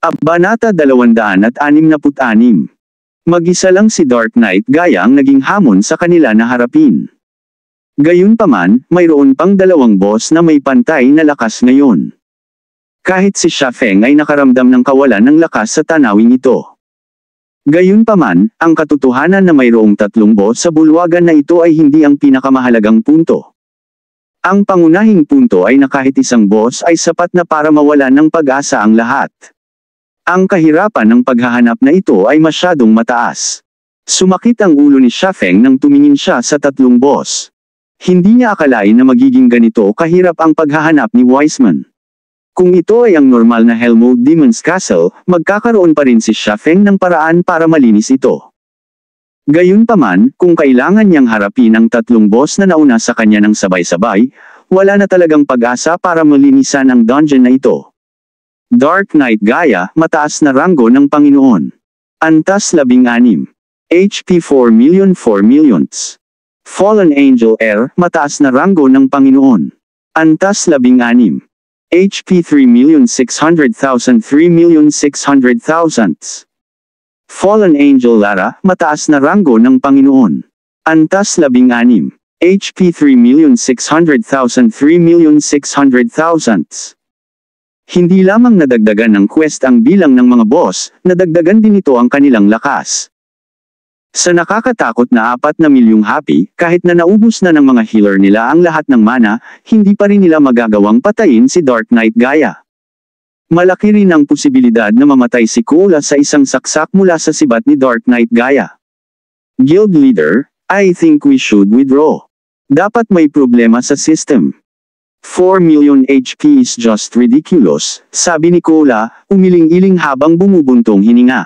Banata 266. Mag-isa lang si Dark Knight gaya ang naging hamon sa kanila na harapin. Gayunpaman, mayroon pang dalawang boss na may pantay na lakas ngayon. Kahit si Shafeng ay nakaramdam ng kawalan ng lakas sa tanawing ito. Gayunpaman, ang katotohanan na mayroong tatlong boss sa bulwagan na ito ay hindi ang pinakamahalagang punto. Ang pangunahing punto ay na kahit isang boss ay sapat na para mawala ng pag-asa ang lahat. Ang kahirapan ng paghahanap na ito ay masyadong mataas. Sumakit ang ulo ni Shafeng nang tumingin siya sa tatlong boss. Hindi niya akalain na magiging ganito kahirap ang paghahanap ni Wiseman. Kung ito ay ang normal na Hellmode Demon's Castle, magkakaroon pa rin si Shafeng ng paraan para malinis ito. Gayunpaman, kung kailangan niyang harapin ang tatlong boss na nauna sa kanya ng sabay-sabay, wala na talagang pag-asa para malinisan ang dungeon na ito. Dark Knight gaya, mataas na ranggo ng Panginoon. Antas 16. HP 4 million 4 millions. Fallen Angel Air, mataas na ranggo ng Panginoon. Antas 16. HP 3 million 600,000 3 million 600,000. Fallen Angel Lara, mataas na ranggo ng Panginoon. Antas 16. HP 3 million 600,000 3 million 600,000. Hindi lamang nadagdagan ng quest ang bilang ng mga boss, nadagdagan din ito ang kanilang lakas. Sa nakakatakot na apat na milyong happy, kahit na naubos na ng mga healer nila ang lahat ng mana, hindi pa rin nila magagawang patayin si Dark Knight Gaia. Malaki rin ang posibilidad na mamatay si Kula sa isang saksak mula sa sibat ni Dark Knight Gaia. Guild Leader, I think we should withdraw. Dapat may problema sa system. 4 million HP is just ridiculous, sabi ni Cola, umiling-iling habang bumubuntong hininga.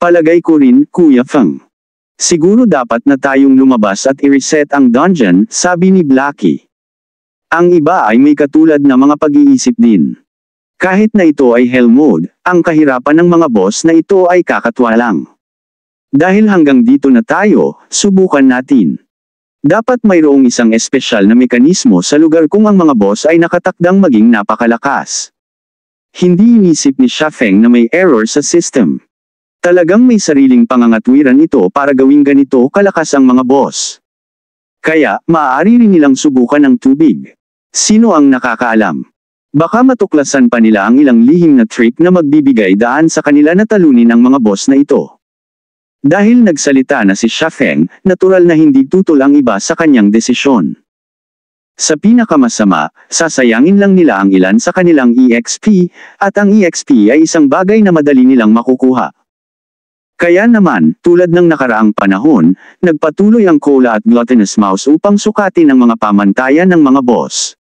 Palagay ko rin, Kuya Fang. Siguro dapat na tayong lumabas at i-reset ang dungeon, sabi ni Blackie. Ang iba ay may katulad na mga pag-iisip din. Kahit na ito ay hell mode, ang kahirapan ng mga boss na ito ay kakatwa lang. Dahil hanggang dito na tayo, subukan natin. Dapat mayroong isang espesyal na mekanismo sa lugar kung ang mga boss ay nakatakdang maging napakalakas. Hindi inisip ni Shafeng na may error sa system. Talagang may sariling pangangatwiran ito para gawing ganito kalakas ang mga boss. Kaya, maaari rin nilang subukan ang tubig. Sino ang nakakaalam? Baka matuklasan pa nila ang ilang lihim na trick na magbibigay daan sa kanila na talunin ang mga boss na ito. Dahil nagsalita na si Shafeng, natural na hindi tutol ang iba sa kanyang desisyon. Sa pinakamasama, sasayangin lang nila ang ilan sa kanilang EXP, at ang EXP ay isang bagay na madali nilang makukuha. Kaya naman, tulad ng nakaraang panahon, nagpatuloy ang Cola at Gluttonous Mouse upang sukatin ang mga pamantayan ng mga boss.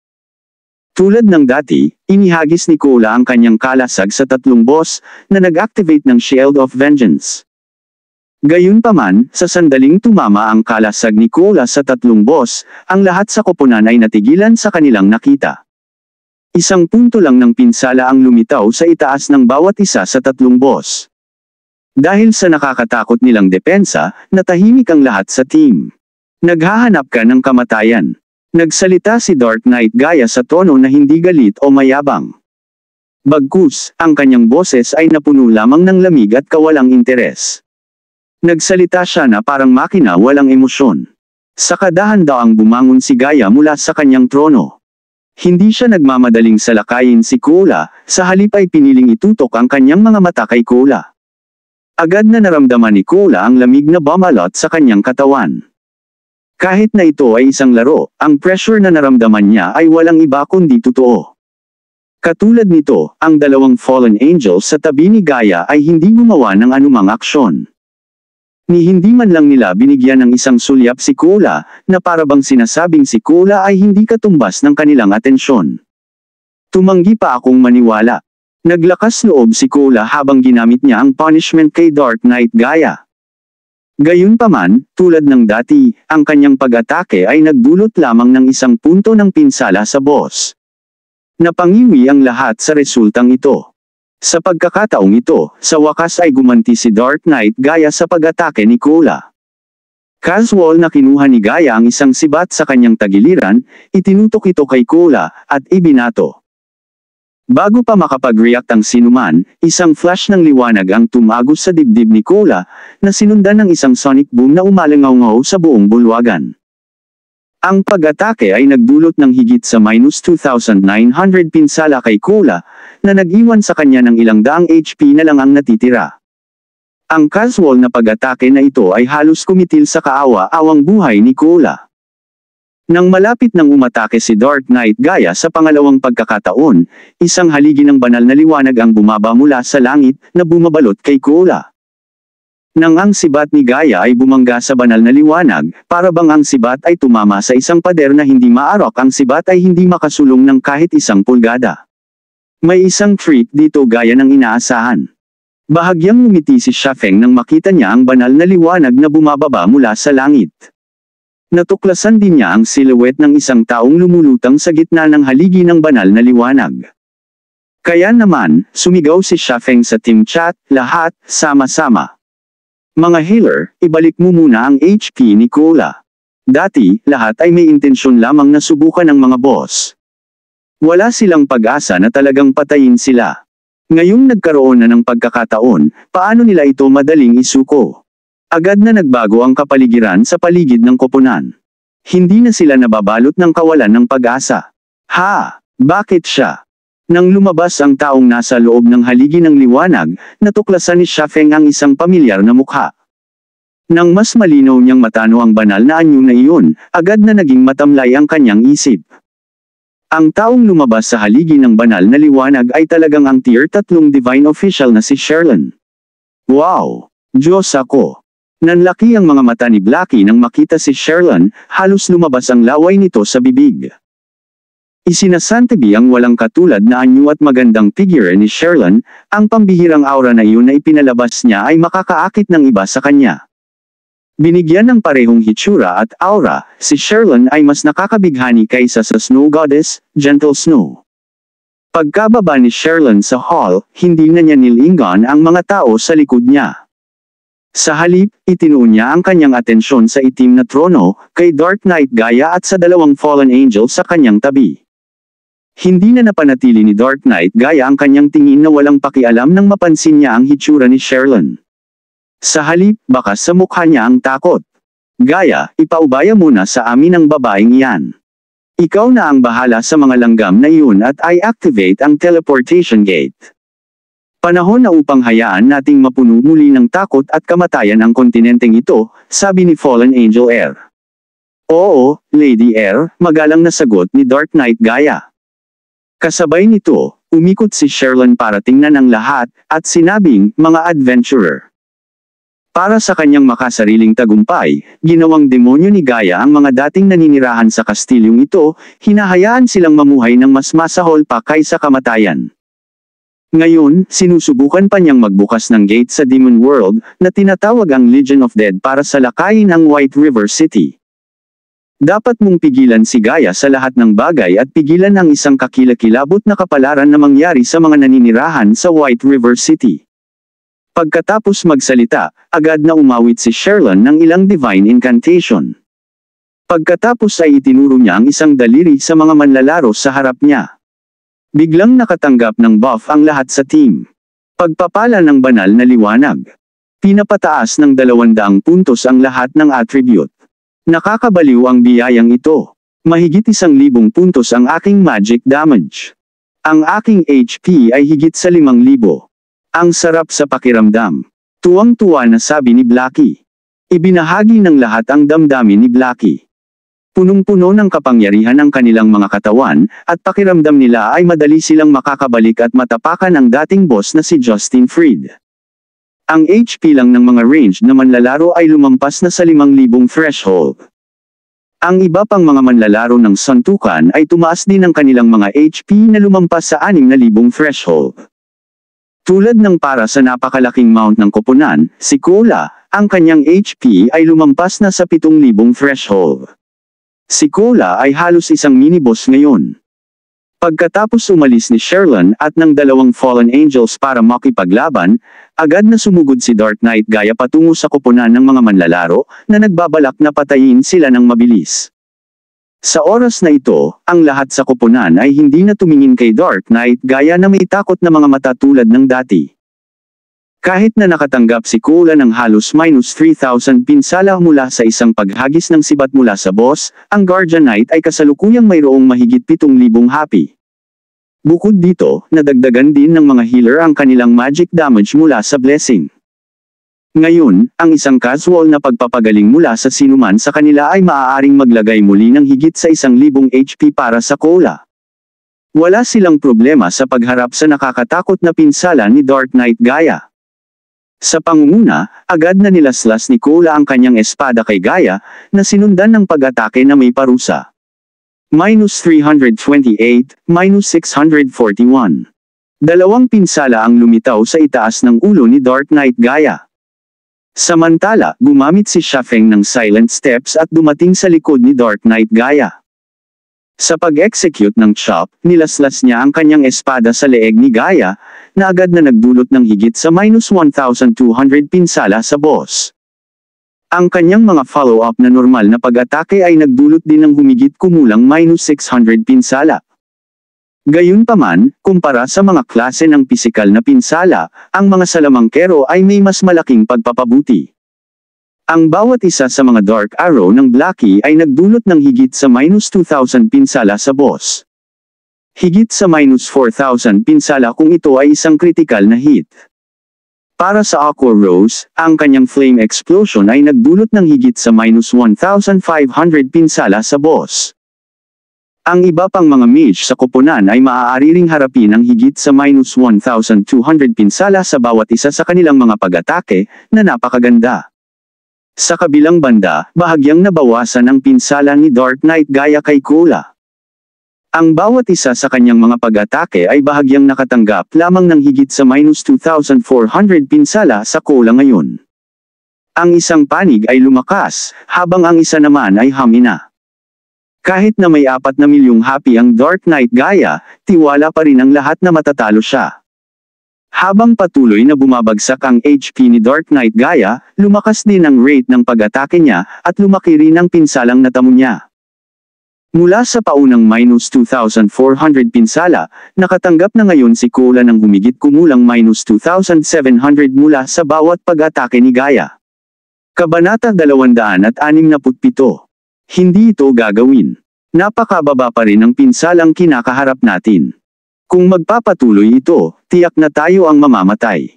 Tulad ng dati, inihagis ni Cola ang kanyang kalasag sa tatlong boss, na nag-activate ng Shield of Vengeance. Gayunpaman, sa sandaling tumama ang kalasag ni Cola sa tatlong boss, ang lahat sa koponan ay natigilan sa kanilang nakita. Isang punto lang ng pinsala ang lumitaw sa itaas ng bawat isa sa tatlong boss. Dahil sa nakakatakot nilang depensa, natahimik ang lahat sa team. Naghahanap ka ng kamatayan. Nagsalita si Dark Knight gaya sa tono na hindi galit o mayabang. Bagkus, ang kanyang boses ay napuno lamang ng lamig at kawalang interes. Nagsalita siya na parang makina walang emosyon. Sa kadahan daw ang bumangon si Gaya mula sa kanyang trono. Hindi siya nagmamadaling salakayin si Kula, sa halip ay piniling itutok ang kanyang mga mata kay Kula. Agad na naramdaman ni Kula ang lamig na bumalot sa kanyang katawan. Kahit na ito ay isang laro, ang pressure na naramdaman niya ay walang iba kundi totoo. Katulad nito, ang dalawang fallen angels sa tabi ni Gaia ay hindi gumawa ng anumang aksyon ni hindi man lang nila binigyan ng isang sulyap si Kula, na parabang sinasabing si Kula ay hindi katumbas ng kanilang atensyon. Tumanggi pa akong maniwala. Naglakas loob si Kula habang ginamit niya ang punishment kay Dark Knight Gaia. Gayunpaman, tulad ng dati, ang kanyang pag-atake ay nagdulot lamang ng isang punto ng pinsala sa boss. Napangiwi ang lahat sa resultang ito. Sa pagkakataong ito, sa wakas ay gumanti si Dark Knight gaya sa pag-atake ni Cola. Casual na kinuha ni Gaya ang isang sibat sa kanyang tagiliran, itinutok ito kay Cola, at ibinato. Bago pa makapag-react ang sinuman, isang flash ng liwanag ang tumagos sa dibdib ni Cola, na sinundan ng isang sonic boom na umalangaw-ngaw sa buong bulwagan. Ang pag-atake ay nagdulot ng higit sa minus 2,900 pinsala kay Kula, na nag-iwan sa kanya ng ilang daang HP na lang ang natitira. Ang casual na pag-atake na ito ay halos kumitil sa kaawa-awang buhay ni Kula. Nang malapit nang umatake si Dark Knight gaya sa pangalawang pagkakataon, isang haligi ng banal na liwanag ang bumaba mula sa langit na bumabalot kay Kula. Nang ang sibat ni Gaya ay bumangga sa banal na liwanag, para bang ang sibat ay tumama sa isang pader na hindi maarok ang sibat ay hindi makasulong ng kahit isang pulgada. May isang treat dito gaya ng inaasahan. Bahagyang umiti si Shafeng nang makita niya ang banal na liwanag na bumababa mula sa langit. Natuklasan din niya ang silhouette ng isang taong lumulutang sa gitna ng haligi ng banal na liwanag. Kaya naman, sumigaw si Shafeng sa team chat, lahat, sama-sama. Mga healer, ibalik mo muna ang HP ni Cola. Dati, lahat ay may intensyon lamang na subukan ng mga boss. Wala silang pag-asa na talagang patayin sila. Ngayong nagkaroon na ng pagkakataon, paano nila ito madaling isuko? Agad na nagbago ang kapaligiran sa paligid ng koponan. Hindi na sila nababalot ng kawalan ng pag-asa. Ha! Bakit siya? Nang lumabas ang taong nasa loob ng haligi ng liwanag, natuklasan ni Shafeng ang isang pamilyar na mukha. Nang mas malinaw niyang matano ang banal na anyo na iyon, agad na naging matamlay ang kanyang isip. Ang taong lumabas sa haligi ng banal na liwanag ay talagang ang tier 3 divine official na si Sherlan. Wow! Diyos ako! Nanlaki ang mga mata ni Blackie nang makita si Sherlan, halos lumabas ang laway nito sa bibig. Isinasantabi ang walang katulad na anyo at magandang figure ni Sherlan, ang pambihirang aura na iyon na ipinalabas niya ay makakaakit ng iba sa kanya. Binigyan ng parehong hitsura at aura, si Sherlan ay mas nakakabighani kaysa sa Snow Goddess, Gentle Snow. Pagkababa ni Sherlan sa hall, hindi na niya nilingon ang mga tao sa likod niya. Sa halip, itinuon niya ang kanyang atensyon sa itim na trono, kay Dark Knight Gaia at sa dalawang fallen angel sa kanyang tabi. Hindi na napanatili ni Dark Knight gaya ang kanyang tingin na walang pakialam nang mapansin niya ang hitsura ni Sherlon. Sa halip, baka sa mukha niya ang takot. Gaya, ipaubaya muna sa amin ang babaeng iyan. Ikaw na ang bahala sa mga langgam na iyon at I activate ang teleportation gate. Panahon na upang hayaan nating mapuno muli ng takot at kamatayan ang kontinenteng ito, sabi ni Fallen Angel Air. Oo, Lady Air, magalang na sagot ni Dark Knight Gaya. Kasabay nito, umikot si Sherlan para tingnan ang lahat, at sinabing, mga adventurer. Para sa kanyang makasariling tagumpay, ginawang demonyo ni Gaia ang mga dating naninirahan sa kastilyong ito, hinahayaan silang mamuhay ng mas masahol pa kaysa kamatayan. Ngayon, sinusubukan pa niyang magbukas ng gate sa Demon World, na tinatawag ang Legion of Dead para salakayin ang White River City. Dapat mong pigilan si Gaya sa lahat ng bagay at pigilan ang isang kakilakilabot na kapalaran na mangyari sa mga naninirahan sa White River City. Pagkatapos magsalita, agad na umawit si Sherlon ng ilang divine incantation. Pagkatapos ay itinuro niya ang isang daliri sa mga manlalaro sa harap niya. Biglang nakatanggap ng buff ang lahat sa team. Pagpapala ng banal na liwanag. Pinapataas ng 200 puntos ang lahat ng attribute. Nakakabaliw ang biyayang ito. Mahigit isang libong puntos ang aking magic damage. Ang aking HP ay higit sa limang libo. Ang sarap sa pakiramdam. Tuwang-tuwa na sabi ni Blacky. Ibinahagi ng lahat ang damdamin ni Blacky. Punong-puno ng kapangyarihan ang kanilang mga katawan, at pakiramdam nila ay madali silang makakabalik at matapakan ang dating boss na si Justin Fried. Ang HP lang ng mga range na manlalaro ay lumampas na sa 5,000 threshold. Ang iba pang mga manlalaro ng santukan ay tumaas din ang kanilang mga HP na lumampas sa 6,000 threshold. Tulad ng para sa napakalaking mount ng koponan, si Kola, ang kanyang HP ay lumampas na sa 7,000 threshold. Si Kola ay halos isang miniboss ngayon. Pagkatapos umalis ni Sherlon at ng dalawang Fallen Angels para makipaglaban, Agad na sumugod si Dark Knight gaya patungo sa koponan ng mga manlalaro, na nagbabalak na patayin sila ng mabilis. Sa oras na ito, ang lahat sa koponan ay hindi na tumingin kay Dark Knight gaya na may takot na mga mata tulad ng dati. Kahit na nakatanggap si Kula ng halos minus 3,000 pinsala mula sa isang paghagis ng sibat mula sa boss, ang Guardian Knight ay kasalukuyang mayroong mahigit 7,000 happy. Bukod dito, nadagdagan din ng mga healer ang kanilang magic damage mula sa blessing. Ngayon, ang isang casual na pagpapagaling mula sa sinuman sa kanila ay maaaring maglagay muli ng higit sa isang libong HP para sa Cola. Wala silang problema sa pagharap sa nakakatakot na pinsala ni Dark Knight Gaia. Sa pangunguna, agad na nilaslas ni Cola ang kanyang espada kay Gaia, na sinundan ng pag-atake na may parusa minus 328, minus 641. Dalawang pinsala ang lumitaw sa itaas ng ulo ni Dark Knight Gaia. Samantala, gumamit si Shafeng ng silent steps at dumating sa likod ni Dark Knight Gaia. Sa pag-execute ng chop, nilaslas niya ang kanyang espada sa leeg ni Gaia, na agad na nagdulot ng higit sa minus 1,200 pinsala sa boss. Ang kanyang mga follow-up na normal na pag-atake ay nagdulot din ng humigit kumulang minus 600 pinsala. Gayunpaman, kumpara sa mga klase ng pisikal na pinsala, ang mga salamangkero ay may mas malaking pagpapabuti. Ang bawat isa sa mga dark arrow ng Blackie ay nagdulot ng higit sa minus 2,000 pinsala sa boss. Higit sa minus 4,000 pinsala kung ito ay isang critical na hit. Para sa Aqua Rose, ang kanyang flame explosion ay nagdulot ng higit sa minus 1,500 pinsala sa boss. Ang iba pang mga mage sa koponan ay maaari ring harapin ang higit sa minus 1,200 pinsala sa bawat isa sa kanilang mga pag-atake, na napakaganda. Sa kabilang banda, bahagyang nabawasan ang pinsala ni Dark Knight gaya kay Kula. Ang bawat isa sa kanyang mga pag-atake ay bahagyang nakatanggap lamang ng higit sa minus 2,400 pinsala sa kola ngayon. Ang isang panig ay lumakas, habang ang isa naman ay hamina. Kahit na may apat na milyong happy ang Dark Knight gaya, tiwala pa rin ang lahat na matatalo siya. Habang patuloy na bumabagsak ang HP ni Dark Knight Gaia, lumakas din ang rate ng pag-atake niya, at lumaki rin ang pinsalang natamo niya. Mula sa paunang minus 2,400 pinsala, nakatanggap na ngayon si Kula ng humigit kumulang minus 2,700 mula sa bawat pag-atake ni Gaya. Kabanata 267 Hindi ito gagawin. Napakababa pa rin ang pinsalang kinakaharap natin. Kung magpapatuloy ito, tiyak na tayo ang mamamatay.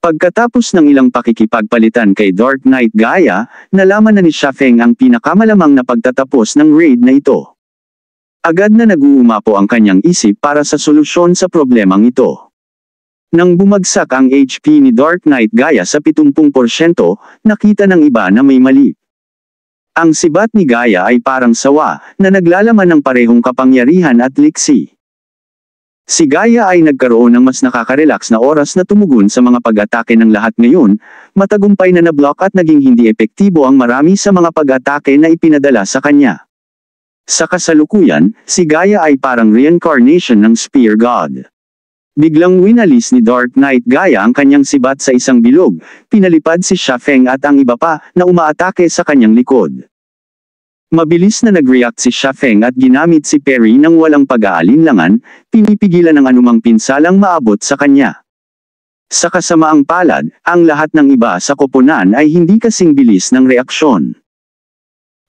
Pagkatapos ng ilang pakikipagpalitan kay Dark Knight Gaia, nalaman na ni Shafeng ang pinakamalamang na pagtatapos ng raid na ito. Agad na nag-uumapo ang kanyang isip para sa solusyon sa problemang ito. Nang bumagsak ang HP ni Dark Knight Gaia sa 70%, nakita ng iba na may mali. Ang sibat ni Gaia ay parang sawa, na naglalaman ng parehong kapangyarihan at liksi. Si Gaia ay nagkaroon ng mas nakakarelax na oras na tumugon sa mga pag-atake ng lahat ngayon, matagumpay na nablock at naging hindi epektibo ang marami sa mga pag-atake na ipinadala sa kanya. Sa kasalukuyan, si Gaia ay parang reincarnation ng Spear God. Biglang winalis ni Dark Knight Gaia ang kanyang sibat sa isang bilog, pinalipad si Shafeng at ang iba pa na umaatake sa kanyang likod. Mabilis na nag-react si Shafeng at ginamit si Perry ng walang pag-aalinlangan, pinipigilan ang anumang pinsalang maabot sa kanya. Sa kasamaang palad, ang lahat ng iba sa koponan ay hindi kasing bilis ng reaksyon.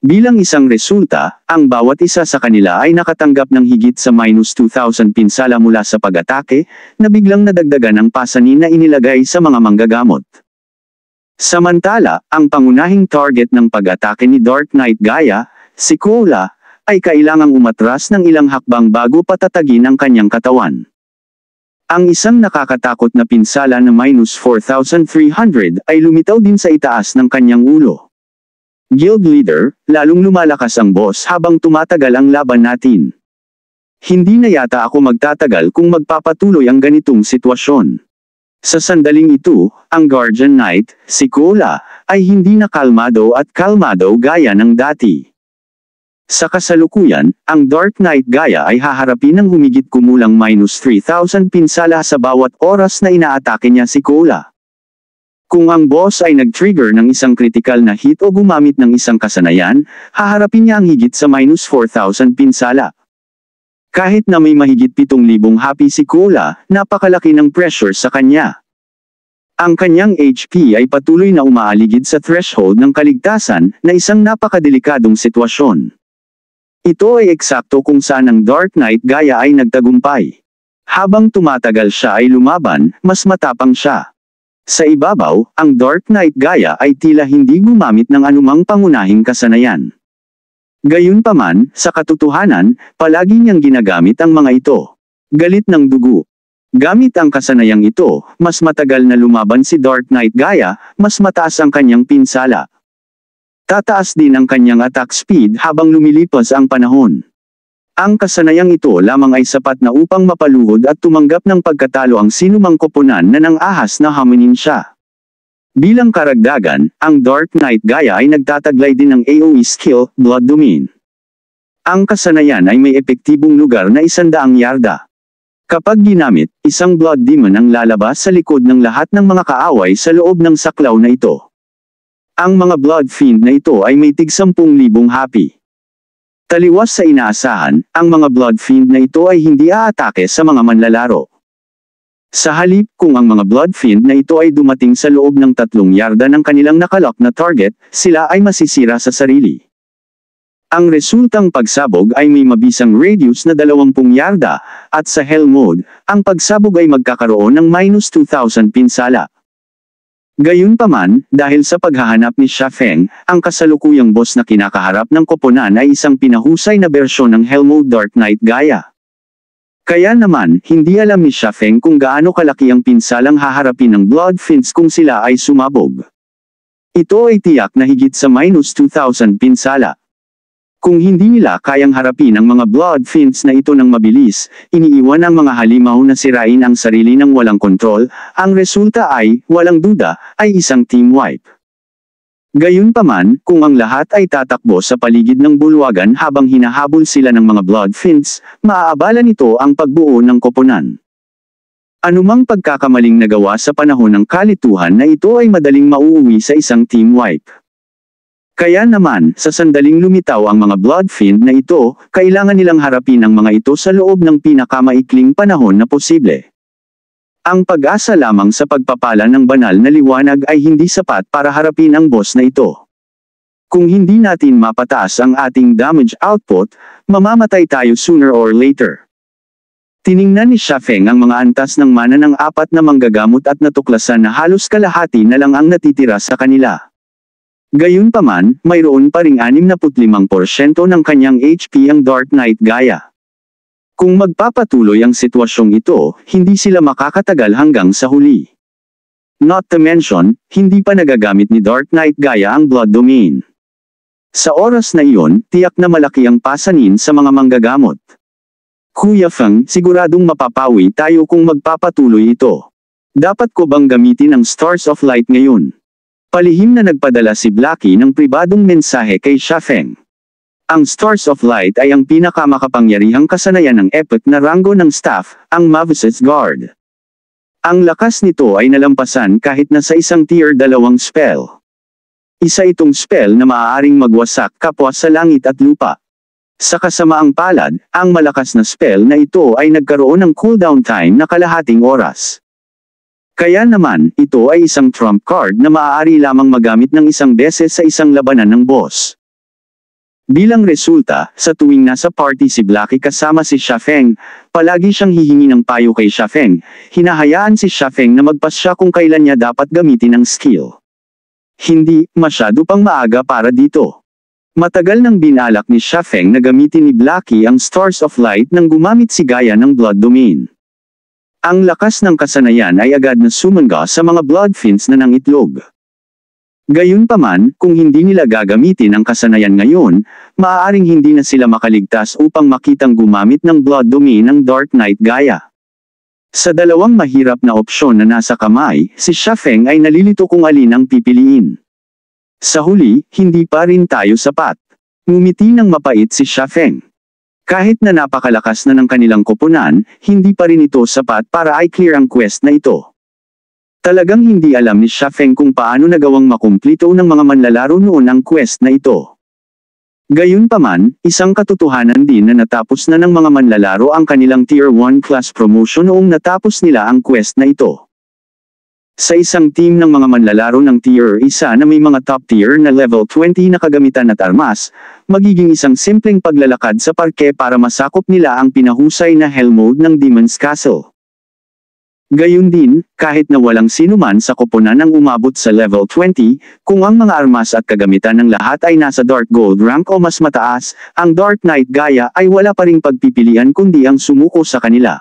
Bilang isang resulta, ang bawat isa sa kanila ay nakatanggap ng higit sa minus 2,000 pinsala mula sa pag-atake, na biglang nadagdagan ng pasanin na inilagay sa mga manggagamot. Samantala, ang pangunahing target ng pag-atake ni Dark Knight Gaia, si Kula, ay kailangang umatras ng ilang hakbang bago patatagin ang kanyang katawan. Ang isang nakakatakot na pinsala na minus 4,300 ay lumitaw din sa itaas ng kanyang ulo. Guild leader, lalong lumalakas ang boss habang tumatagal ang laban natin. Hindi na yata ako magtatagal kung magpapatuloy ang ganitong sitwasyon. Sa sandaling ito, ang Guardian Knight, si Kola, ay hindi na kalmado at kalmado gaya ng dati. Sa kasalukuyan, ang Dark Knight gaya ay haharapin ng humigit kumulang minus 3,000 pinsala sa bawat oras na inaatake niya si Cola. Kung ang boss ay nag-trigger ng isang critical na hit o gumamit ng isang kasanayan, haharapin niya ang higit sa minus 4,000 pinsala. Kahit na may mahigit 7,000 happy si Cola, napakalaki ng pressure sa kanya. Ang kanyang HP ay patuloy na umaaligid sa threshold ng kaligtasan na isang napakadelikadong sitwasyon. Ito ay eksakto kung saan ang Dark Knight gaya ay nagtagumpay. Habang tumatagal siya ay lumaban, mas matapang siya. Sa ibabaw, ang Dark Knight gaya ay tila hindi gumamit ng anumang pangunahing kasanayan. Gayunpaman, sa katotohanan, palagi niyang ginagamit ang mga ito. Galit ng dugo. Gamit ang kasanayang ito, mas matagal na lumaban si Dark Knight gaya, mas mataas ang kanyang pinsala, Tataas din ang kanyang attack speed habang lumilipas ang panahon. Ang kasanayang ito lamang ay sapat na upang mapaluhod at tumanggap ng pagkatalo ang sinumang koponan na nang ahas na haminin siya. Bilang karagdagan, ang Dark Knight gaya ay nagtataglay din ng AoE skill, Blood Domain. Ang kasanayan ay may epektibong lugar na isandaang yarda. Kapag ginamit, isang Blood Demon ang lalabas sa likod ng lahat ng mga kaaway sa loob ng saklaw na ito. Ang mga blood fiend na ito ay may tig 10,000 happy. Taliwas sa inaasahan, ang mga blood fiend na ito ay hindi aatake sa mga manlalaro. Sa halip kung ang mga blood fiend na ito ay dumating sa loob ng tatlong yarda ng kanilang nakalock na target, sila ay masisira sa sarili. Ang resultang pagsabog ay may mabisang radius na 20 yarda, at sa hell mode, ang pagsabog ay magkakaroon ng minus 2,000 pinsala. Gayunpaman, dahil sa paghahanap ni Shafeng, ang kasalukuyang boss na kinakaharap ng koponan ay isang pinahusay na bersyon ng Helmo Dark Knight gaya. Kaya naman, hindi alam ni Shafeng kung gaano kalaki ang pinsalang haharapin ng Blood Fins kung sila ay sumabog. Ito ay tiyak na higit sa minus 2,000 pinsala. Kung hindi nila kayang harapin ang mga blood fins na ito ng mabilis, iniiwan ang mga halimaw na sirain ang sarili ng walang kontrol, ang resulta ay, walang duda, ay isang team wipe. Gayunpaman, kung ang lahat ay tatakbo sa paligid ng bulwagan habang hinahabol sila ng mga blood fins, maaabala nito ang pagbuo ng koponan. Anumang pagkakamaling nagawa sa panahon ng kalituhan na ito ay madaling mauuwi sa isang team wipe. Kaya naman, sa sandaling lumitaw ang mga bloodfiend na ito, kailangan nilang harapin ang mga ito sa loob ng pinakamaikling panahon na posible. Ang pag-asa lamang sa pagpapala ng banal na liwanag ay hindi sapat para harapin ang boss na ito. Kung hindi natin mapataas ang ating damage output, mamamatay tayo sooner or later. Tiningnan ni Shafeng ang mga antas ng mana ng apat na manggagamot at natuklasan na halos kalahati na lang ang natitira sa kanila. Gayunpaman, mayroon pa ring 65% ng kanyang HP ang Dark Knight gaya. Kung magpapatuloy ang sitwasyong ito, hindi sila makakatagal hanggang sa huli. Not to mention, hindi pa nagagamit ni Dark Knight gaya ang Blood Domain. Sa oras na iyon, tiyak na malaki ang pasanin sa mga manggagamot. Kuya Feng, siguradong mapapawi tayo kung magpapatuloy ito. Dapat ko bang gamitin ang Stars of Light ngayon? Palihim na nagpadala si Blackie ng pribadong mensahe kay Shafeng. Ang Stars of Light ay ang pinakamakapangyarihang kasanayan ng epic na ranggo ng staff, ang Mavis's Guard. Ang lakas nito ay nalampasan kahit na sa isang tier dalawang spell. Isa itong spell na maaaring magwasak kapwa sa langit at lupa. Sa kasamaang palad, ang malakas na spell na ito ay nagkaroon ng cooldown time na kalahating oras. Kaya naman, ito ay isang trump card na maaari lamang magamit ng isang beses sa isang labanan ng boss. Bilang resulta, sa tuwing nasa party si Blackie kasama si Shafeng, palagi siyang hihingi ng payo kay Shafeng, hinahayaan si Shafeng na magpas siya kung kailan niya dapat gamitin ang skill. Hindi, masyado pang maaga para dito. Matagal nang binalak ni Shafeng na gamitin ni Blackie ang Stars of Light nang gumamit si Gaia ng Blood Domain. Ang lakas ng kasanayan ay agad na sumunga sa mga blood fins na ng itlog. Gayunpaman, kung hindi nila gagamitin ang kasanayan ngayon, maaaring hindi na sila makaligtas upang makitang gumamit ng blood domain ng Dark Knight gaya. Sa dalawang mahirap na opsyon na nasa kamay, si Shafeng ay nalilito kung alin ang pipiliin. Sa huli, hindi pa rin tayo sapat. Ngumiti ng mapait si Shafeng. Kahit na napakalakas na ng kanilang koponan, hindi pa rin ito sapat para i-clear ang quest na ito. Talagang hindi alam ni Feng kung paano nagawang makumplito ng mga manlalaro noon ang quest na ito. Gayunpaman, isang katotohanan din na natapos na ng mga manlalaro ang kanilang Tier 1 class promotion noong natapos nila ang quest na ito sa isang team ng mga manlalaro ng tier 1 na may mga top tier na level 20 na kagamitan at armas, magiging isang simpleng paglalakad sa parke para masakop nila ang pinahusay na hell mode ng Demon's Castle. Gayun din, kahit na walang sinuman sa koponan ang umabot sa level 20, kung ang mga armas at kagamitan ng lahat ay nasa Dark Gold rank o mas mataas, ang Dark Knight gaya ay wala pa ring pagpipilian kundi ang sumuko sa kanila.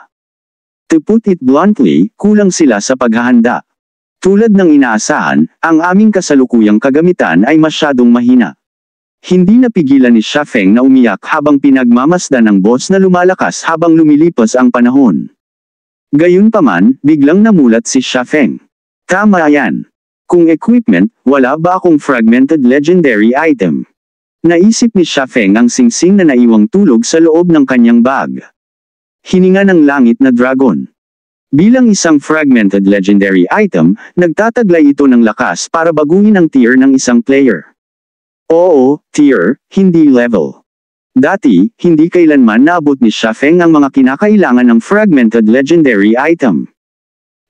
To put it bluntly, kulang sila sa paghahanda. Tulad ng inaasahan, ang aming kasalukuyang kagamitan ay masyadong mahina. Hindi napigilan ni Feng na umiyak habang pinagmamasdan ng boss na lumalakas habang lumilipas ang panahon. Gayunpaman, biglang namulat si Feng. Tama yan. Kung equipment, wala ba akong fragmented legendary item? Naisip ni Feng ang singsing na naiwang tulog sa loob ng kanyang bag. Hininga ng langit na dragon. Bilang isang fragmented legendary item, nagtataglay ito ng lakas para baguhin ang tier ng isang player. Oo, tier, hindi level. Dati, hindi kailanman naabot ni Shafeng ang mga kinakailangan ng fragmented legendary item.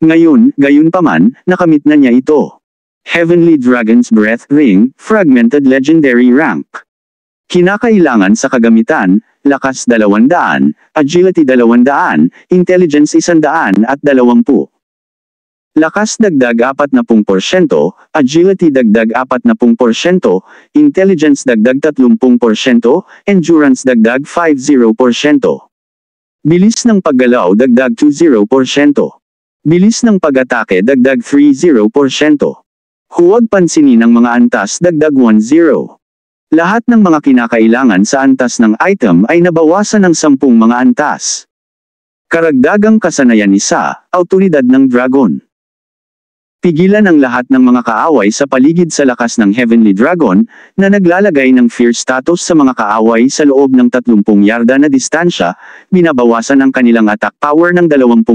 Ngayon, gayon gayunpaman, nakamit na niya ito. Heavenly Dragon's Breath Ring, Fragmented Legendary Rank. Kinakailangan sa kagamitan, lakas 200, agility 200, intelligence 100 at 20. Lakas dagdag 40%, agility dagdag 40%, intelligence dagdag 30%, endurance dagdag 50%. Bilis ng paggalaw dagdag 20%. Bilis ng pag-atake dagdag 30%. Huwag pansinin ang mga antas dagdag 10. Lahat ng mga kinakailangan sa antas ng item ay nabawasan ng sampung mga antas. Karagdagang kasanayan ni Sa, autoridad ng dragon. Pigilan ang lahat ng mga kaaway sa paligid sa lakas ng Heavenly Dragon, na naglalagay ng fear status sa mga kaaway sa loob ng 30 yarda na distansya, binabawasan ang kanilang attack power ng 20%,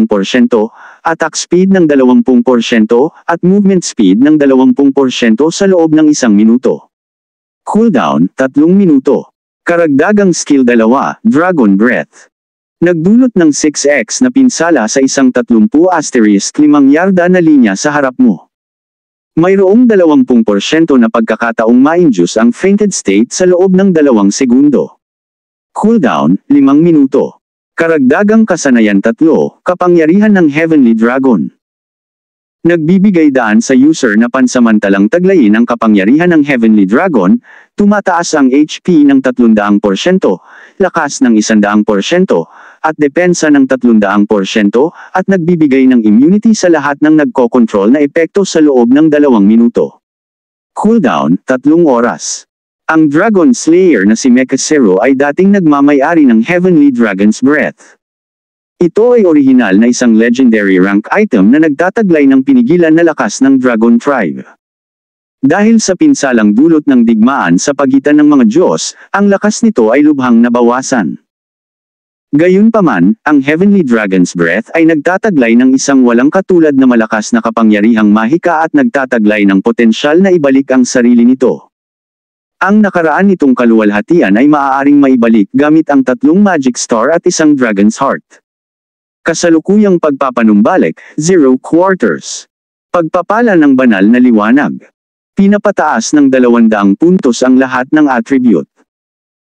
attack speed ng 20%, at movement speed ng 20% sa loob ng isang minuto. Cooldown, 3 minuto. Karagdagang skill 2, Dragon Breath. Nagdulot ng 6x na pinsala sa isang 30 asterisk 5 yarda na linya sa harap mo. Mayroong 20% na pagkakataong ma-induce ang fainted state sa loob ng 2 segundo. Cooldown, 5 minuto. Karagdagang kasanayan 3, kapangyarihan ng Heavenly Dragon. Nagbibigay daan sa user na pansamantalang taglayin ang kapangyarihan ng Heavenly Dragon, tumataas ang HP ng 300%, lakas ng 100%, at depensa ng 300%, at nagbibigay ng immunity sa lahat ng nagko-control na epekto sa loob ng dalawang minuto. Cooldown, 3 oras. Ang Dragon Slayer na si Mecha Zero ay dating nagmamayari ng Heavenly Dragon's Breath. Ito ay orihinal na isang legendary rank item na nagtataglay ng pinigilan na lakas ng Dragon Tribe. Dahil sa pinsalang dulot ng digmaan sa pagitan ng mga Diyos, ang lakas nito ay lubhang nabawasan. Gayunpaman, ang Heavenly Dragon's Breath ay nagtataglay ng isang walang katulad na malakas na kapangyarihang mahika at nagtataglay ng potensyal na ibalik ang sarili nito. Ang nakaraan nitong kaluwalhatian ay maaaring maibalik gamit ang tatlong Magic Star at isang Dragon's Heart. Kasalukuyang pagpapanumbalik, zero quarters. Pagpapala ng banal na liwanag. Pinapataas ng 200 puntos ang lahat ng attribute.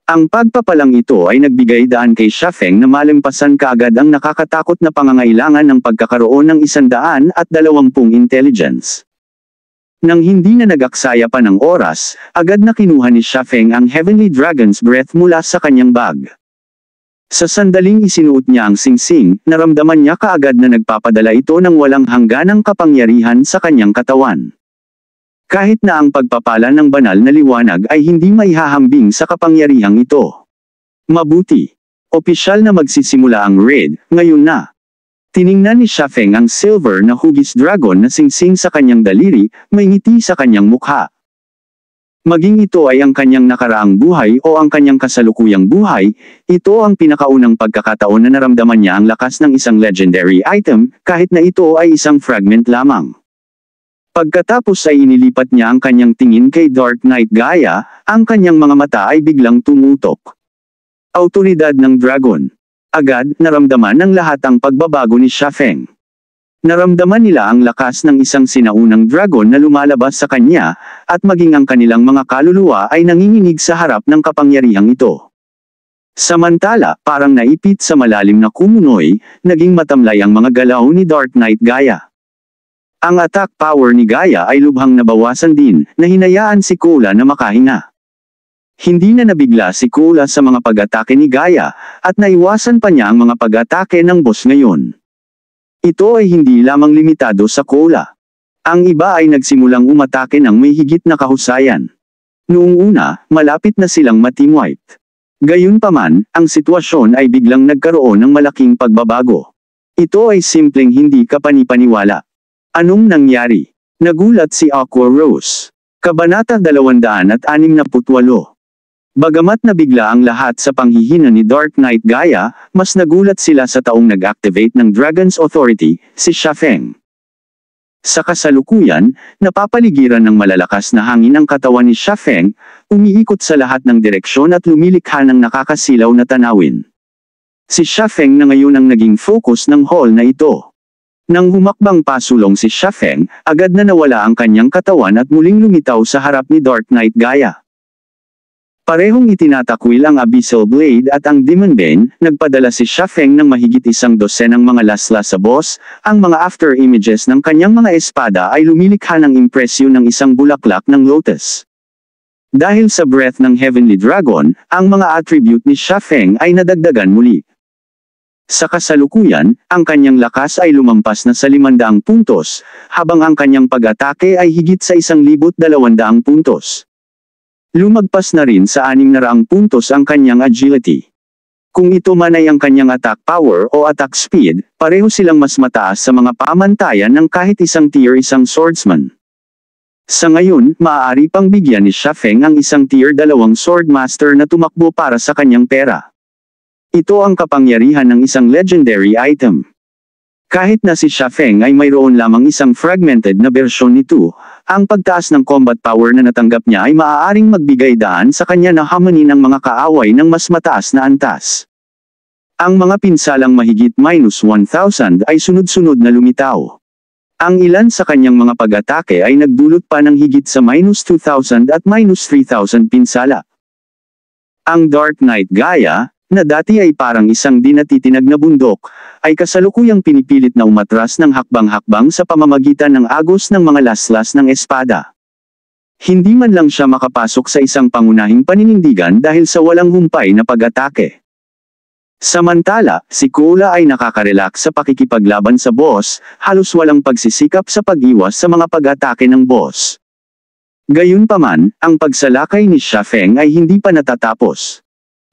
Ang pagpapalang ito ay nagbigay daan kay Shafeng na malampasan kaagad ang nakakatakot na pangangailangan ng pagkakaroon ng at 120 intelligence. Nang hindi na nagaksaya pa ng oras, agad na kinuha ni Shafeng ang Heavenly Dragon's Breath mula sa kanyang bag. Sa sandaling isinuot niya ang singsing, naramdaman niya kaagad na nagpapadala ito ng walang hangganang kapangyarihan sa kanyang katawan. Kahit na ang pagpapala ng banal na liwanag ay hindi maihahambing sa kapangyarihang ito. Mabuti. Opisyal na magsisimula ang raid, ngayon na. Tiningnan ni Shafeng ang silver na hugis dragon na singsing sa kanyang daliri, may ngiti sa kanyang mukha. Maging ito ay ang kanyang nakaraang buhay o ang kanyang kasalukuyang buhay, ito ang pinakaunang pagkakataon na naramdaman niya ang lakas ng isang legendary item, kahit na ito ay isang fragment lamang. Pagkatapos ay inilipat niya ang kanyang tingin kay Dark Knight Gaia, ang kanyang mga mata ay biglang tumutok. Autoridad ng Dragon. Agad, naramdaman ng lahat ang pagbabago ni Shafeng. Naramdaman nila ang lakas ng isang sinaunang dragon na lumalabas sa kanya, at maging ang kanilang mga kaluluwa ay nanginginig sa harap ng kapangyarihang ito. Samantala, parang naipit sa malalim na kumunoy, naging matamlay ang mga galaw ni Dark Knight Gaia. Ang attack power ni Gaia ay lubhang nabawasan din, na hinayaan si Kula na makahinga. Hindi na nabigla si Kula sa mga pag-atake ni Gaia, at naiwasan pa niya ang mga pag-atake ng boss ngayon. Ito ay hindi lamang limitado sa cola. Ang iba ay nagsimulang umatake ng may higit na kahusayan. Noong una, malapit na silang matim white. Gayunpaman, ang sitwasyon ay biglang nagkaroon ng malaking pagbabago. Ito ay simpleng hindi kapanipaniwala. Anong nangyari? Nagulat si Aqua Rose. Kabanata 268 Bagamat nabigla ang lahat sa panghihina ni Dark Knight Gaia, mas nagulat sila sa taong nag-activate ng Dragon's Authority, si Shafeng. Sa kasalukuyan, napapaligiran ng malalakas na hangin ang katawan ni Shafeng, umiikot sa lahat ng direksyon at lumilikha ng nakakasilaw na tanawin. Si Shafeng na ngayon ang naging focus ng hall na ito. Nang humakbang pasulong si Shafeng, agad na nawala ang kanyang katawan at muling lumitaw sa harap ni Dark Knight Gaia. Parehong itinatakwil ang Abyssal Blade at ang Demon Bane, nagpadala si Shafeng ng mahigit isang dosenang mga lasla sa boss, ang mga after images ng kanyang mga espada ay lumilikha ng impresyon ng isang bulaklak ng lotus. Dahil sa breath ng Heavenly Dragon, ang mga attribute ni Shafeng ay nadagdagan muli. Sa kasalukuyan, ang kanyang lakas ay lumampas na sa 500 puntos, habang ang kanyang pag-atake ay higit sa 1,200 puntos. Lumagpas na rin sa 600 puntos ang kanyang agility. Kung ito man ay ang kanyang attack power o attack speed, pareho silang mas mataas sa mga pamantayan ng kahit isang tier isang swordsman. Sa ngayon, maaari pang bigyan ni Shafeng ang isang tier dalawang swordmaster na tumakbo para sa kanyang pera. Ito ang kapangyarihan ng isang legendary item. Kahit na si Shafeng ay mayroon lamang isang fragmented na bersyon nito, ang pagtaas ng combat power na natanggap niya ay maaaring magbigay daan sa kanya na hamanin ng mga kaaway ng mas mataas na antas. Ang mga pinsalang mahigit minus 1,000 ay sunod-sunod na lumitaw. Ang ilan sa kanyang mga pag-atake ay nagdulot pa ng higit sa minus 2,000 at minus 3,000 pinsala. Ang Dark Knight gaya, na dati ay parang isang dinatitinag na bundok, ay kasalukuyang pinipilit na umatras ng hakbang-hakbang sa pamamagitan ng agos ng mga laslas ng espada. Hindi man lang siya makapasok sa isang pangunahing paninindigan dahil sa walang humpay na pag-atake. Samantala, si Kula ay nakakarelak sa pakikipaglaban sa boss, halos walang pagsisikap sa pag-iwas sa mga pag-atake ng boss. Gayunpaman, ang pagsalakay ni Feng ay hindi pa natatapos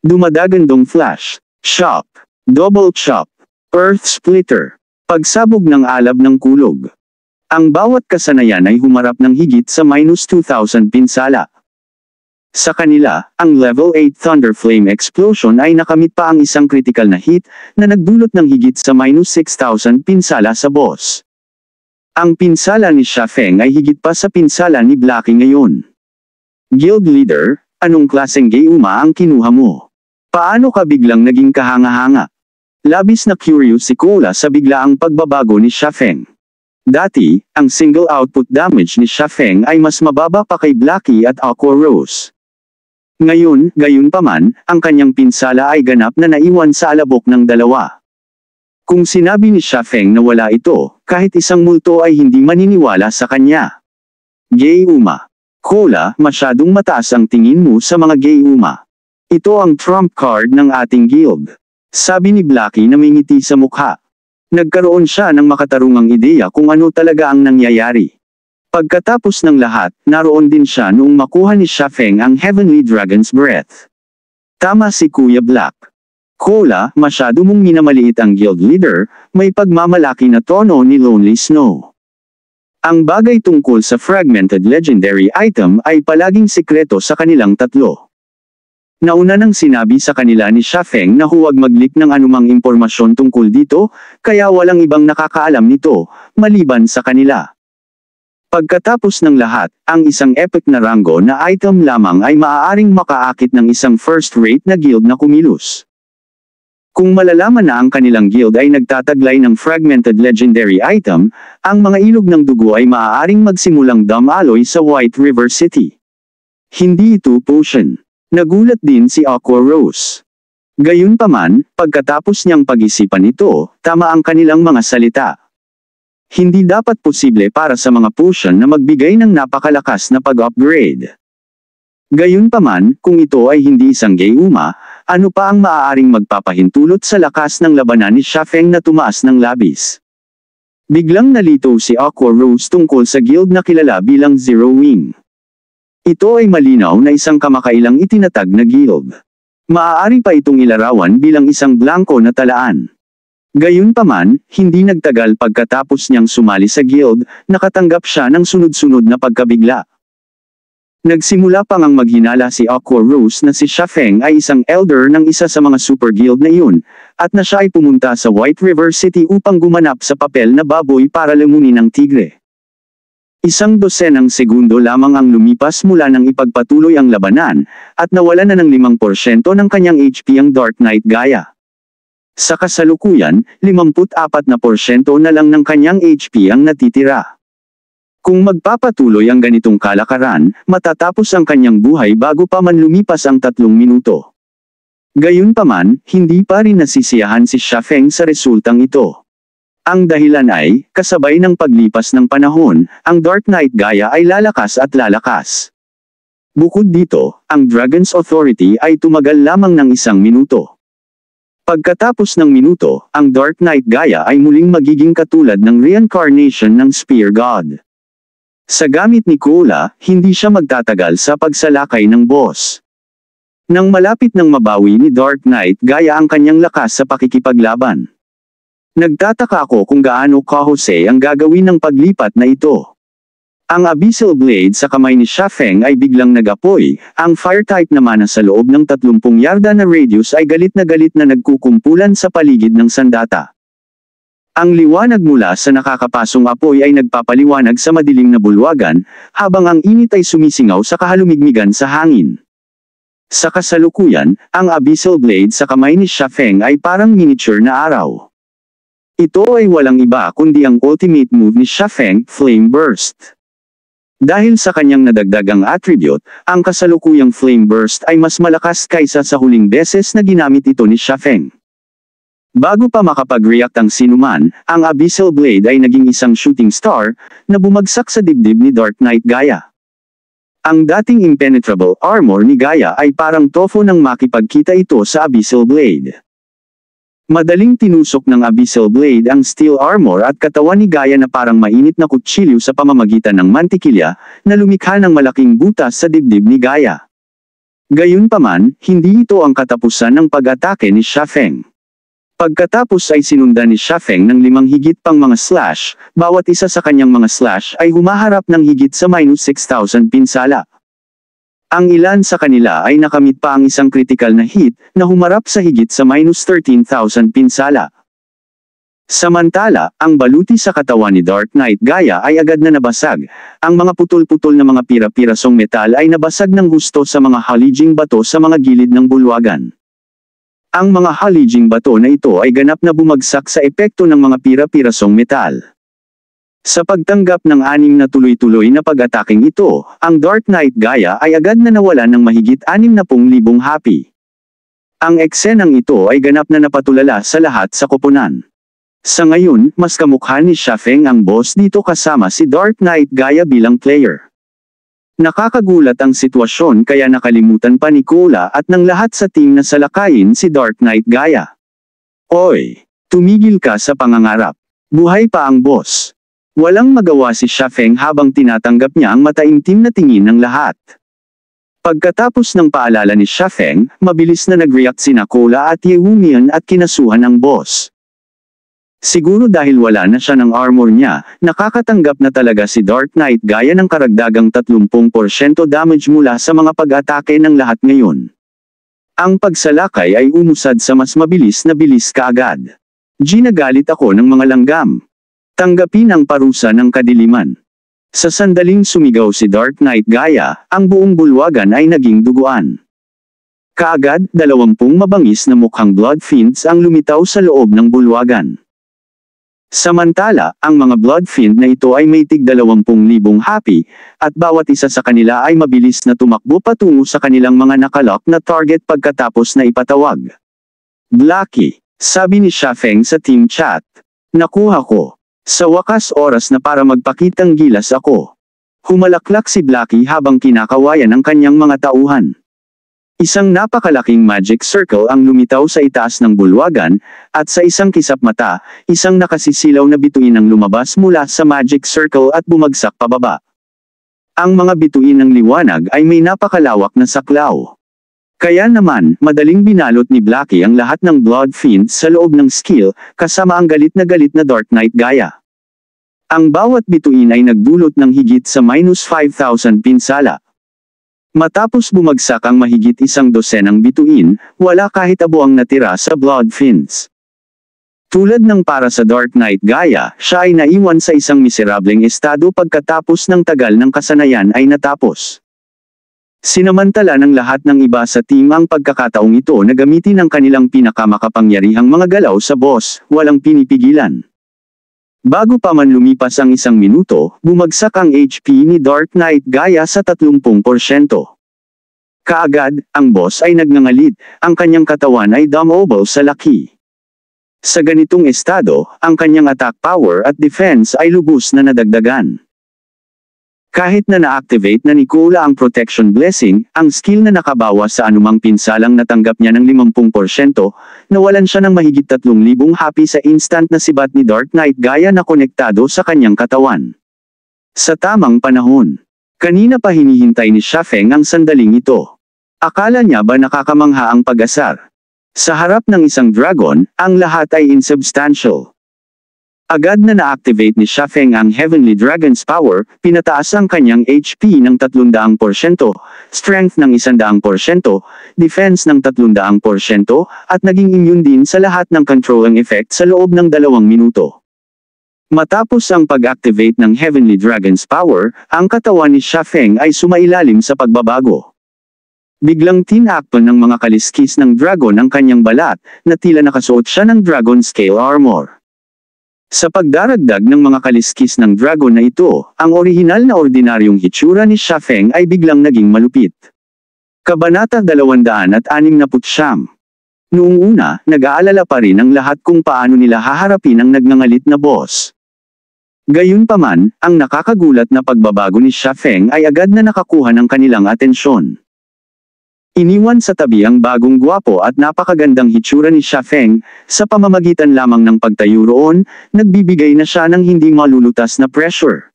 dumadagandong flash, shock, double chop, earth splitter, pagsabog ng alab ng kulog. Ang bawat kasanayan ay humarap ng higit sa minus 2,000 pinsala. Sa kanila, ang level 8 Thunderflame Explosion ay nakamit pa ang isang critical na hit na nagdulot ng higit sa minus 6,000 pinsala sa boss. Ang pinsala ni Shafeng ay higit pa sa pinsala ni Blacky ngayon. Guild Leader, anong klaseng gayuma ang kinuha mo? Paano ka biglang naging kahanga-hanga? Labis na curious si Kula sa biglaang pagbabago ni Shafeng. Dati, ang single output damage ni Shafeng ay mas mababa pa kay Blacky at Aqua Rose. Ngayon, gayon gayunpaman, ang kanyang pinsala ay ganap na naiwan sa alabok ng dalawa. Kung sinabi ni Shafeng na wala ito, kahit isang multo ay hindi maniniwala sa kanya. Gay Uma. Kula, masyadong mataas ang tingin mo sa mga gay Uma. Ito ang trump card ng ating guild. Sabi ni Blackie na may ngiti sa mukha. Nagkaroon siya ng makatarungang ideya kung ano talaga ang nangyayari. Pagkatapos ng lahat, naroon din siya noong makuha ni Shafeng ang Heavenly Dragon's Breath. Tama si Kuya Black. Kola, masyado mong minamaliit ang guild leader, may pagmamalaki na tono ni Lonely Snow. Ang bagay tungkol sa fragmented legendary item ay palaging sikreto sa kanilang tatlo. Nauna nang sinabi sa kanila ni Feng na huwag mag-leak ng anumang impormasyon tungkol dito, kaya walang ibang nakakaalam nito, maliban sa kanila. Pagkatapos ng lahat, ang isang epic na rango na item lamang ay maaaring makaakit ng isang first-rate na guild na kumilos. Kung malalaman na ang kanilang guild ay nagtataglay ng fragmented legendary item, ang mga ilog ng dugo ay maaaring magsimulang dumaloy sa White River City. Hindi ito potion. Nagulat din si Aqua Rose. Gayunpaman, pagkatapos niyang pag-isipan ito, tama ang kanilang mga salita. Hindi dapat posible para sa mga potion na magbigay ng napakalakas na pag-upgrade. Gayunpaman, kung ito ay hindi isang gayuma, ano pa ang maaaring magpapahintulot sa lakas ng labanan ni Shafeng na tumaas ng labis? Biglang nalito si Aqua Rose tungkol sa guild na kilala bilang Zero Wing. Ito ay malinaw na isang kamakailang itinatag na giyog. Maaari pa itong ilarawan bilang isang blanko na talaan. Gayunpaman, hindi nagtagal pagkatapos niyang sumali sa guild, nakatanggap siya ng sunod-sunod na pagkabigla. Nagsimula pa ngang maghinala si Aqua Rose na si Feng ay isang elder ng isa sa mga super guild na iyon, at na siya ay pumunta sa White River City upang gumanap sa papel na baboy para lumunin ng tigre. Isang dosenang segundo lamang ang lumipas mula nang ipagpatuloy ang labanan, at nawala na ng 5% ng kanyang HP ang Dark Knight Gaia. Sa kasalukuyan, 54% na lang ng kanyang HP ang natitira. Kung magpapatuloy ang ganitong kalakaran, matatapos ang kanyang buhay bago pa man lumipas ang tatlong minuto. Gayunpaman, hindi pa rin nasisiyahan si Shafeng sa resultang ito. Ang dahilan ay, kasabay ng paglipas ng panahon, ang Dark Knight Gaia ay lalakas at lalakas. Bukod dito, ang Dragon's Authority ay tumagal lamang ng isang minuto. Pagkatapos ng minuto, ang Dark Knight Gaia ay muling magiging katulad ng reincarnation ng Spear God. Sa gamit ni Kula, hindi siya magtatagal sa pagsalakay ng boss. Nang malapit ng mabawi ni Dark Knight Gaia ang kanyang lakas sa pakikipaglaban. Nagtataka ako kung gaano kahose ang gagawin ng paglipat na ito. Ang abyssal blade sa kamay ni Shafeng ay biglang nagapoy, ang fire type naman na sa loob ng 30 yarda na radius ay galit na galit na nagkukumpulan sa paligid ng sandata. Ang liwanag mula sa nakakapasong apoy ay nagpapaliwanag sa madilim na bulwagan, habang ang init ay sumisingaw sa kahalumigmigan sa hangin. Sa kasalukuyan, ang abyssal blade sa kamay ni Shafeng ay parang miniature na araw. Ito ay walang iba kundi ang ultimate move ni Feng, Flame Burst. Dahil sa kanyang nadagdagang attribute, ang kasalukuyang Flame Burst ay mas malakas kaysa sa huling beses na ginamit ito ni Feng. Bago pa makapag-react ang sinuman, ang Abyssal Blade ay naging isang shooting star, na bumagsak sa dibdib ni Dark Knight Gaia. Ang dating impenetrable armor ni Gaia ay parang tofu nang makipagkita ito sa Abyssal Blade. Madaling tinusok ng abyssal blade ang steel armor at katawan ni Gaia na parang mainit na kutsilyo sa pamamagitan ng mantikilya, na lumikha ng malaking butas sa dibdib ni Gaia. Gayunpaman, hindi ito ang katapusan ng pag-atake ni Shafeng. Pagkatapos ay sinundan ni Shafeng ng limang higit pang mga slash, bawat isa sa kanyang mga slash ay humaharap ng higit sa minus 6,000 pinsala, ang ilan sa kanila ay nakamit pa ang isang critical na hit na humarap sa higit sa minus 13,000 pinsala. Samantala, ang baluti sa katawan ni Dark Knight Gaia ay agad na nabasag. Ang mga putol-putol na mga pira-pirasong metal ay nabasag ng gusto sa mga haliging bato sa mga gilid ng bulwagan. Ang mga haliging bato na ito ay ganap na bumagsak sa epekto ng mga pira-pirasong metal. Sa pagtanggap ng anim na tuloy-tuloy na pag-ataking ito, ang Dark Knight Gaia ay agad na nawalan ng mahigit na pung libong happy. Ang eksenang ito ay ganap na napatulala sa lahat sa koponan. Sa ngayon, mas kamukha ni Shafeng ang boss dito kasama si Dark Knight Gaia bilang player. Nakakagulat ang sitwasyon kaya nakalimutan pa ni Cola at ng lahat sa team na salakayin si Dark Knight Gaia. Oy! Tumigil ka sa pangangarap. Buhay pa ang boss. Walang magawa si Feng habang tinatanggap niya ang mataimtim na tingin ng lahat. Pagkatapos ng paalala ni Feng, mabilis na nag-react si Nakola at Yehumian at kinasuhan ang boss. Siguro dahil wala na siya ng armor niya, nakakatanggap na talaga si Dark Knight gaya ng karagdagang 30% damage mula sa mga pag-atake ng lahat ngayon. Ang pagsalakay ay umusad sa mas mabilis na bilis kaagad. Ginagalit ako ng mga langgam. Tanggapin ang parusa ng kadiliman. Sa sandaling sumigaw si Dark Knight Gaia, ang buong bulwagan ay naging duguan. Kaagad, dalawampung mabangis na mukhang blood fiends ang lumitaw sa loob ng bulwagan. Samantala, ang mga blood fiend na ito ay may tig 20,000 happy, at bawat isa sa kanila ay mabilis na tumakbo patungo sa kanilang mga nakalock na target pagkatapos na ipatawag. Blackie, sabi ni Shafeng sa team chat. Nakuha ko. Sa wakas oras na para magpakitang gilas ako. Humalaklak si Blackie habang kinakawayan ang kanyang mga tauhan. Isang napakalaking magic circle ang lumitaw sa itaas ng bulwagan, at sa isang kisap mata, isang nakasisilaw na bituin ang lumabas mula sa magic circle at bumagsak pababa. Ang mga bituin ng liwanag ay may napakalawak na saklaw. Kaya naman, madaling binalot ni Blackie ang lahat ng Blood Fiend sa loob ng skill, kasama ang galit na galit na Dark Knight gaya. Ang bawat bituin ay nagdulot ng higit sa minus 5,000 pinsala. Matapos bumagsak ang mahigit isang dosenang bituin, wala kahit abo ang natira sa blood fins. Tulad ng para sa Dark Knight gaya, siya ay naiwan sa isang miserableng estado pagkatapos ng tagal ng kasanayan ay natapos. Sinamantala ng lahat ng iba sa team ang pagkakataong ito na gamitin ang kanilang pinakamakapangyarihang mga galaw sa boss, walang pinipigilan. Bago pa man lumipas ang isang minuto, bumagsak ang HP ni Dark Knight gaya sa 30%. Kaagad, ang boss ay nagngangalit, ang kanyang katawan ay dumoble sa laki. Sa ganitong estado, ang kanyang attack power at defense ay lubos na nadagdagan. Kahit na na-activate na ni Kula ang Protection Blessing, ang skill na nakabawas sa anumang pinsalang natanggap niya ng 50%, nawalan siya ng mahigit 3,000 happy sa instant na sibat ni Dark Knight gaya na konektado sa kanyang katawan. Sa tamang panahon. Kanina pa hinihintay ni Shafeng ang sandaling ito. Akala niya ba nakakamangha ang pag-asar? Sa harap ng isang dragon, ang lahat ay insubstantial. Agad na na-activate ni Shafeng ang Heavenly Dragon's Power, pinataas ang kanyang HP ng 300%, Strength ng 100%, Defense ng 300%, at naging immune din sa lahat ng controlling effect sa loob ng dalawang minuto. Matapos ang pag-activate ng Heavenly Dragon's Power, ang katawan ni Shafeng ay sumailalim sa pagbabago. Biglang tinakpan ng mga kaliskis ng dragon ang kanyang balat, na tila nakasuot siya ng dragon scale armor. Sa pagdaragdag ng mga kaliskis ng dragon na ito, ang orihinal na ordinaryong hitsura ni Feng ay biglang naging malupit. Kabanata 269 Noong una, nag-aalala pa rin ang lahat kung paano nila haharapin ang nagngangalit na boss. Gayunpaman, ang nakakagulat na pagbabago ni Feng ay agad na nakakuha ng kanilang atensyon. Iniwan sa tabi ang bagong gwapo at napakagandang hitsura ni Feng, sa pamamagitan lamang ng pagtayo roon, nagbibigay na siya ng hindi malulutas na pressure.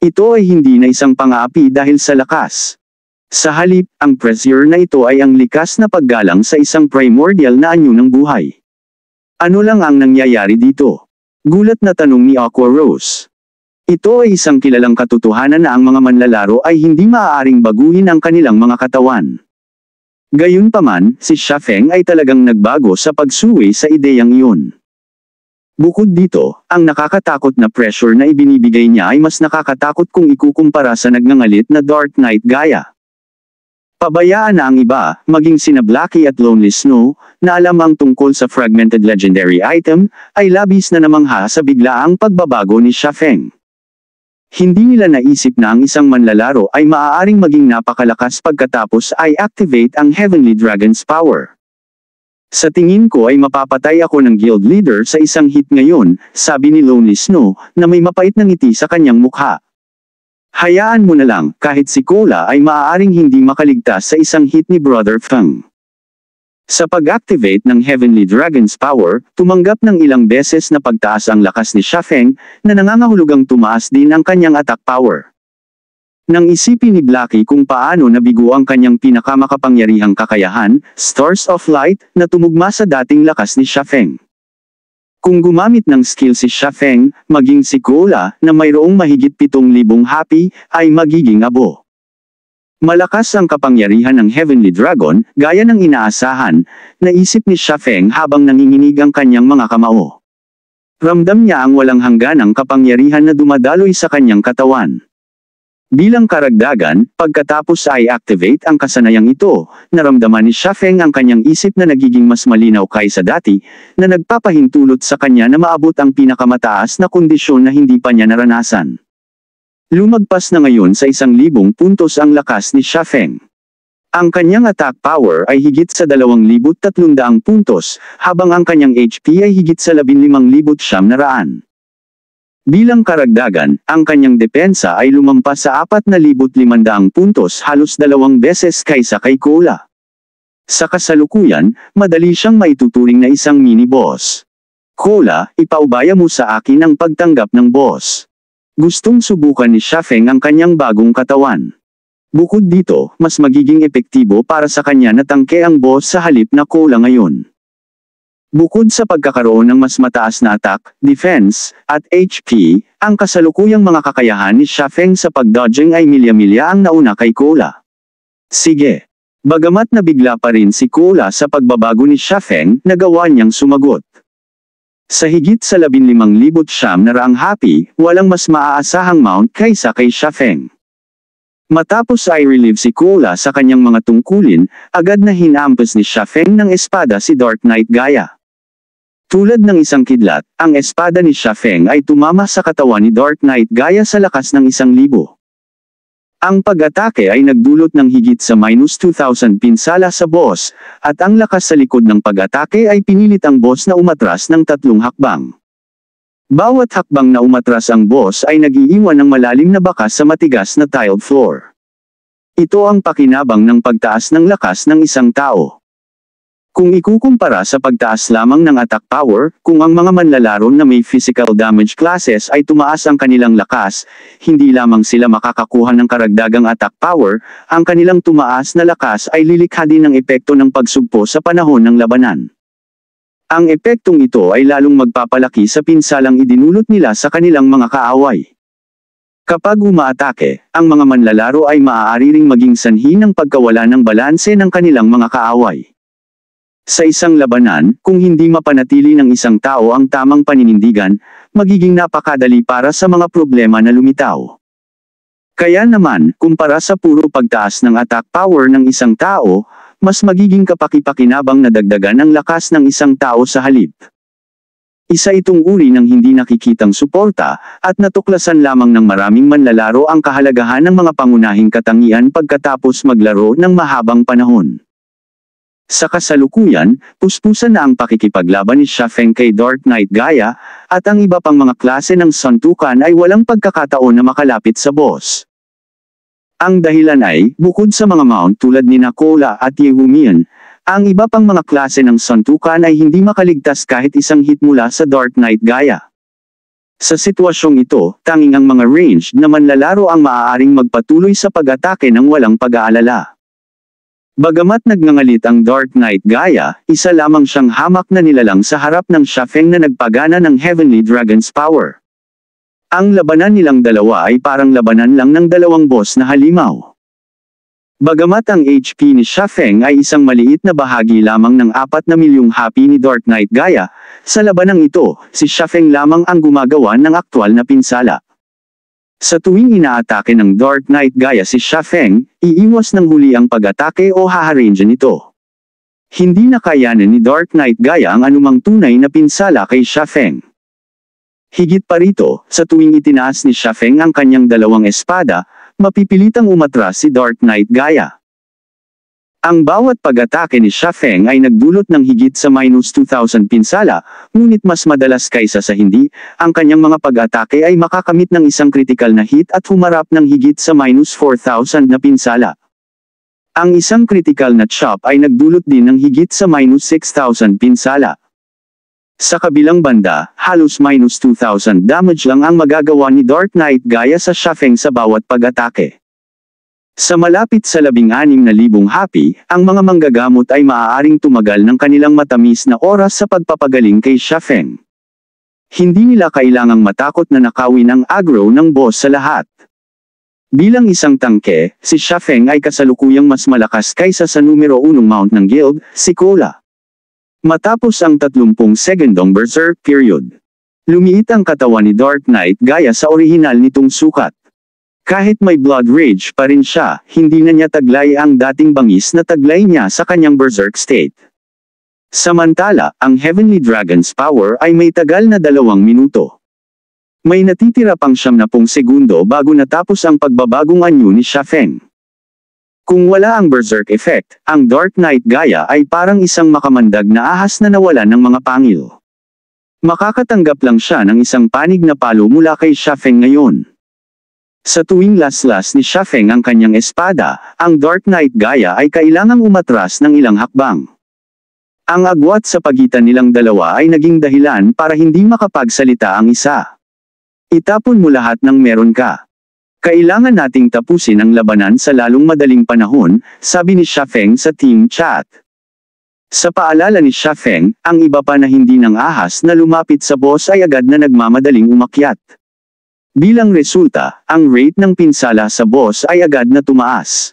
Ito ay hindi na isang pangaapi dahil sa lakas. Sa halip, ang pressure na ito ay ang likas na paggalang sa isang primordial na anyo ng buhay. Ano lang ang nangyayari dito? Gulat na tanong ni Aqua Rose. Ito ay isang kilalang katotohanan na ang mga manlalaro ay hindi maaaring baguhin ang kanilang mga katawan. Gayunpaman, si Shafeng ay talagang nagbago sa pagsuwi sa ideyang iyon. Bukod dito, ang nakakatakot na pressure na ibinibigay niya ay mas nakakatakot kung ikukumpara sa nagngangalit na Dark Knight gaya. Pabayaan na ang iba, maging sina Blackie at Lonely Snow, na alam ang tungkol sa fragmented legendary item, ay labis na namangha sa biglaang pagbabago ni Shafeng. Hindi nila naisip na ang isang manlalaro ay maaaring maging napakalakas pagkatapos ay activate ang Heavenly Dragon's power. Sa tingin ko ay mapapatay ako ng guild leader sa isang hit ngayon, sabi ni Lonely Snow, na may mapait na ngiti sa kanyang mukha. Hayaan mo na lang, kahit si Cola ay maaaring hindi makaligtas sa isang hit ni Brother Fang. Sa pag-activate ng Heavenly Dragon's Power, tumanggap ng ilang beses na pagtaas ang lakas ni Shafeng, na nangangahulugang tumaas din ang kanyang attack power. Nang isipin ni Blackie kung paano nabigo ang kanyang pinakamakapangyarihang kakayahan, Stars of Light, na tumugma sa dating lakas ni Shafeng. Kung gumamit ng skill si Shafeng, maging si Gola, na mayroong mahigit 7,000 happy, ay magiging abo. Malakas ang kapangyarihan ng Heavenly Dragon, gaya ng inaasahan, naisip ni Shafeng habang nanginginig ang kanyang mga kamao. Ramdam niya ang walang hangganang kapangyarihan na dumadaloy sa kanyang katawan. Bilang karagdagan, pagkatapos ay activate ang kasanayang ito, naramdaman ni Shafeng ang kanyang isip na nagiging mas malinaw kaysa dati, na nagpapahintulot sa kanya na maabot ang pinakamataas na kondisyon na hindi pa niya naranasan. Lumagpas na ngayon sa isang libong puntos ang lakas ni Feng. Ang kanyang attack power ay higit sa 2,300 puntos, habang ang kanyang HP ay higit sa 15,700. Bilang karagdagan, ang kanyang depensa ay lumampas sa 4,500 puntos halos dalawang beses kaysa kay Kola. Sa kasalukuyan, madali siyang maituturing na isang mini-boss. Kola, ipaubaya mo sa akin ang pagtanggap ng boss. Gustong subukan ni Shafeng ang kanyang bagong katawan. Bukod dito, mas magiging epektibo para sa kanya na tangke ang boss sa halip na cola ngayon. Bukod sa pagkakaroon ng mas mataas na attack, defense, at HP, ang kasalukuyang mga kakayahan ni Shafeng sa pagdodging ay milya-milya ang nauna kay Cola. Sige. Bagamat nabigla pa rin si Cola sa pagbabago ni Shafeng, nagawa niyang sumagot. Sa higit sa 15,000 siyam na raang happy, walang mas maaasahang mount kaysa kay Shafeng. Matapos ay relieve si Kula sa kanyang mga tungkulin, agad na hinampas ni Shafeng ng espada si Dark Knight Gaia. Tulad ng isang kidlat, ang espada ni Shafeng ay tumama sa katawan ni Dark Knight gaya sa lakas ng isang libo. Ang pag-atake ay nagdulot ng higit sa minus 2,000 pinsala sa boss, at ang lakas sa likod ng pag-atake ay pinilit ang boss na umatras ng tatlong hakbang. Bawat hakbang na umatras ang boss ay nagiiwan ng malalim na bakas sa matigas na tiled floor. Ito ang pakinabang ng pagtaas ng lakas ng isang tao. Kung ikukumpara sa pagtaas lamang ng attack power, kung ang mga manlalaro na may physical damage classes ay tumaas ang kanilang lakas, hindi lamang sila makakakuha ng karagdagang attack power, ang kanilang tumaas na lakas ay lilikha din ng epekto ng pagsugpo sa panahon ng labanan. Ang epektong ito ay lalong magpapalaki sa pinsalang idinulot nila sa kanilang mga kaaway. Kapag umaatake, ang mga manlalaro ay maaari ring maging sanhi ng pagkawala ng balanse ng kanilang mga kaaway. Sa isang labanan, kung hindi mapanatili ng isang tao ang tamang paninindigan, magiging napakadali para sa mga problema na lumitaw. Kaya naman, kumpara sa puro pagtaas ng attack power ng isang tao, mas magiging kapakipakinabang na dagdagan ang lakas ng isang tao sa halip. Isa itong uri ng hindi nakikitang suporta, at natuklasan lamang ng maraming manlalaro ang kahalagahan ng mga pangunahing katangian pagkatapos maglaro ng mahabang panahon. Sa kasalukuyan, puspusan na ang pakikipaglaban ni Shafeng kay Dark Knight Gaia, at ang iba pang mga klase ng santukan ay walang pagkakataon na makalapit sa boss. Ang dahilan ay, bukod sa mga mount tulad ni Nakola at Yehumian, ang iba pang mga klase ng santukan ay hindi makaligtas kahit isang hit mula sa Dark Knight Gaia. Sa sitwasyong ito, tanging ang mga ranged na manlalaro ang maaaring magpatuloy sa pag-atake ng walang pag-aalala. Bagamat nagngangalit ang Dark Knight gaya, isa lamang siyang hamak na nilalang sa harap ng Shafeng na nagpagana ng Heavenly Dragon's power. Ang labanan nilang dalawa ay parang labanan lang ng dalawang boss na halimaw. Bagamat ang HP ni Shafeng ay isang maliit na bahagi lamang ng apat na milyong happy ni Dark Knight gaya, sa labanang ito, si Shafeng lamang ang gumagawa ng aktwal na pinsala. Sa tuwing inaatake ng Dark Knight gaya si Sha Feng, iiwas ng huli ang pag-atake o haharange nito. Hindi nakayanan ni Dark Knight gaya ang anumang tunay na pinsala kay Sha Feng. Higit pa rito, sa tuwing itinaas ni Sha Feng ang kanyang dalawang espada, mapipilitang umatras si Dark Knight gaya. Ang bawat pag-atake ni Shafeng ay nagdulot ng higit sa minus 2,000 pinsala, ngunit mas madalas kaysa sa hindi, ang kanyang mga pag-atake ay makakamit ng isang critical na hit at humarap ng higit sa minus 4,000 na pinsala. Ang isang critical na chop ay nagdulot din ng higit sa minus 6,000 pinsala. Sa kabilang banda, halos minus 2,000 damage lang ang magagawa ni Dark Knight gaya sa Shafeng sa bawat pag-atake. Sa malapit sa 16,000 happy, ang mga manggagamot ay maaaring tumagal ng kanilang matamis na oras sa pagpapagaling kay Shafen. Hindi nila kailangang matakot na nakawin ang agro ng boss sa lahat. Bilang isang tangke, si Shafeng ay kasalukuyang mas malakas kaysa sa numero unong mount ng guild, si Kola. Matapos ang 30 segundong berserk period. Lumiit ang katawan ni Dark Knight gaya sa orihinal nitong sukat. Kahit may blood rage pa rin siya, hindi na niya taglay ang dating bangis na taglay niya sa kanyang berserk state. Samantala, ang Heavenly Dragon's power ay may tagal na dalawang minuto. May natitira pang siyam na pong segundo bago natapos ang pagbabagong anyo ni Shafeng. Kung wala ang berserk effect, ang Dark Knight gaya ay parang isang makamandag na ahas na nawalan ng mga pangil. Makakatanggap lang siya ng isang panig na palo mula kay Shafeng ngayon. Sa tuwing laslas ni Shafeng ang kanyang espada, ang Dark Knight gaya ay kailangang umatras ng ilang hakbang. Ang agwat sa pagitan nilang dalawa ay naging dahilan para hindi makapagsalita ang isa. Itapon mo lahat ng meron ka. Kailangan nating tapusin ang labanan sa lalong madaling panahon, sabi ni Shafeng sa team chat. Sa paalala ni Shafeng, ang iba pa na hindi ng ahas na lumapit sa boss ay agad na nagmamadaling umakyat. Bilang resulta, ang rate ng pinsala sa boss ay agad na tumaas.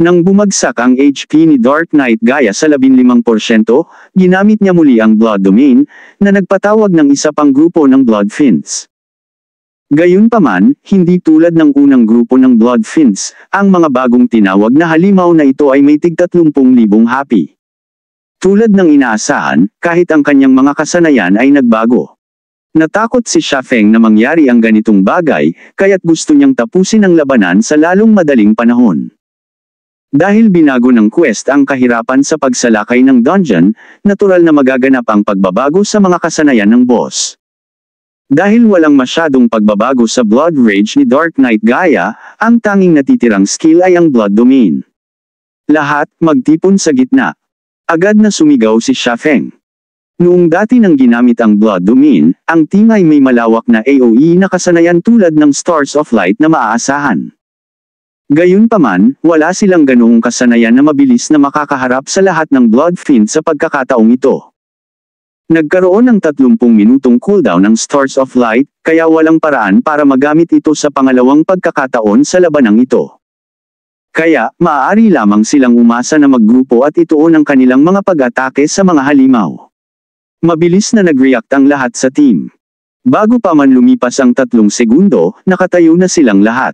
Nang bumagsak ang HP ni Dark Knight gaya sa 15%, ginamit niya muli ang Blood Domain, na nagpatawag ng isa pang grupo ng Blood Fins. Gayunpaman, hindi tulad ng unang grupo ng Blood Fins, ang mga bagong tinawag na halimaw na ito ay may tig 30,000 happy. Tulad ng inaasahan, kahit ang kanyang mga kasanayan ay nagbago. Natakot si Shafeng na mangyari ang ganitong bagay, kaya't gusto niyang tapusin ang labanan sa lalong madaling panahon. Dahil binago ng quest ang kahirapan sa pagsalakay ng dungeon, natural na magaganap ang pagbabago sa mga kasanayan ng boss. Dahil walang masyadong pagbabago sa Blood Rage ni Dark Knight Gaia, ang tanging natitirang skill ay ang Blood Domain. Lahat, magtipon sa gitna. Agad na sumigaw si Shafeng. Noong dati nang ginamit ang blood domain, ang team ay may malawak na AoE na kasanayan tulad ng Stars of Light na maaasahan. Gayunpaman, wala silang ganoong kasanayan na mabilis na makakaharap sa lahat ng blood fiend sa pagkakataong ito. Nagkaroon ng 30 minutong cooldown ng Stars of Light, kaya walang paraan para magamit ito sa pangalawang pagkakataon sa labanang ito. Kaya, maaari lamang silang umasa na maggrupo at ituon ang kanilang mga pag-atake sa mga halimaw. Mabilis na nag-react ang lahat sa team. Bago pa man lumipas ang tatlong segundo, nakatayo na silang lahat.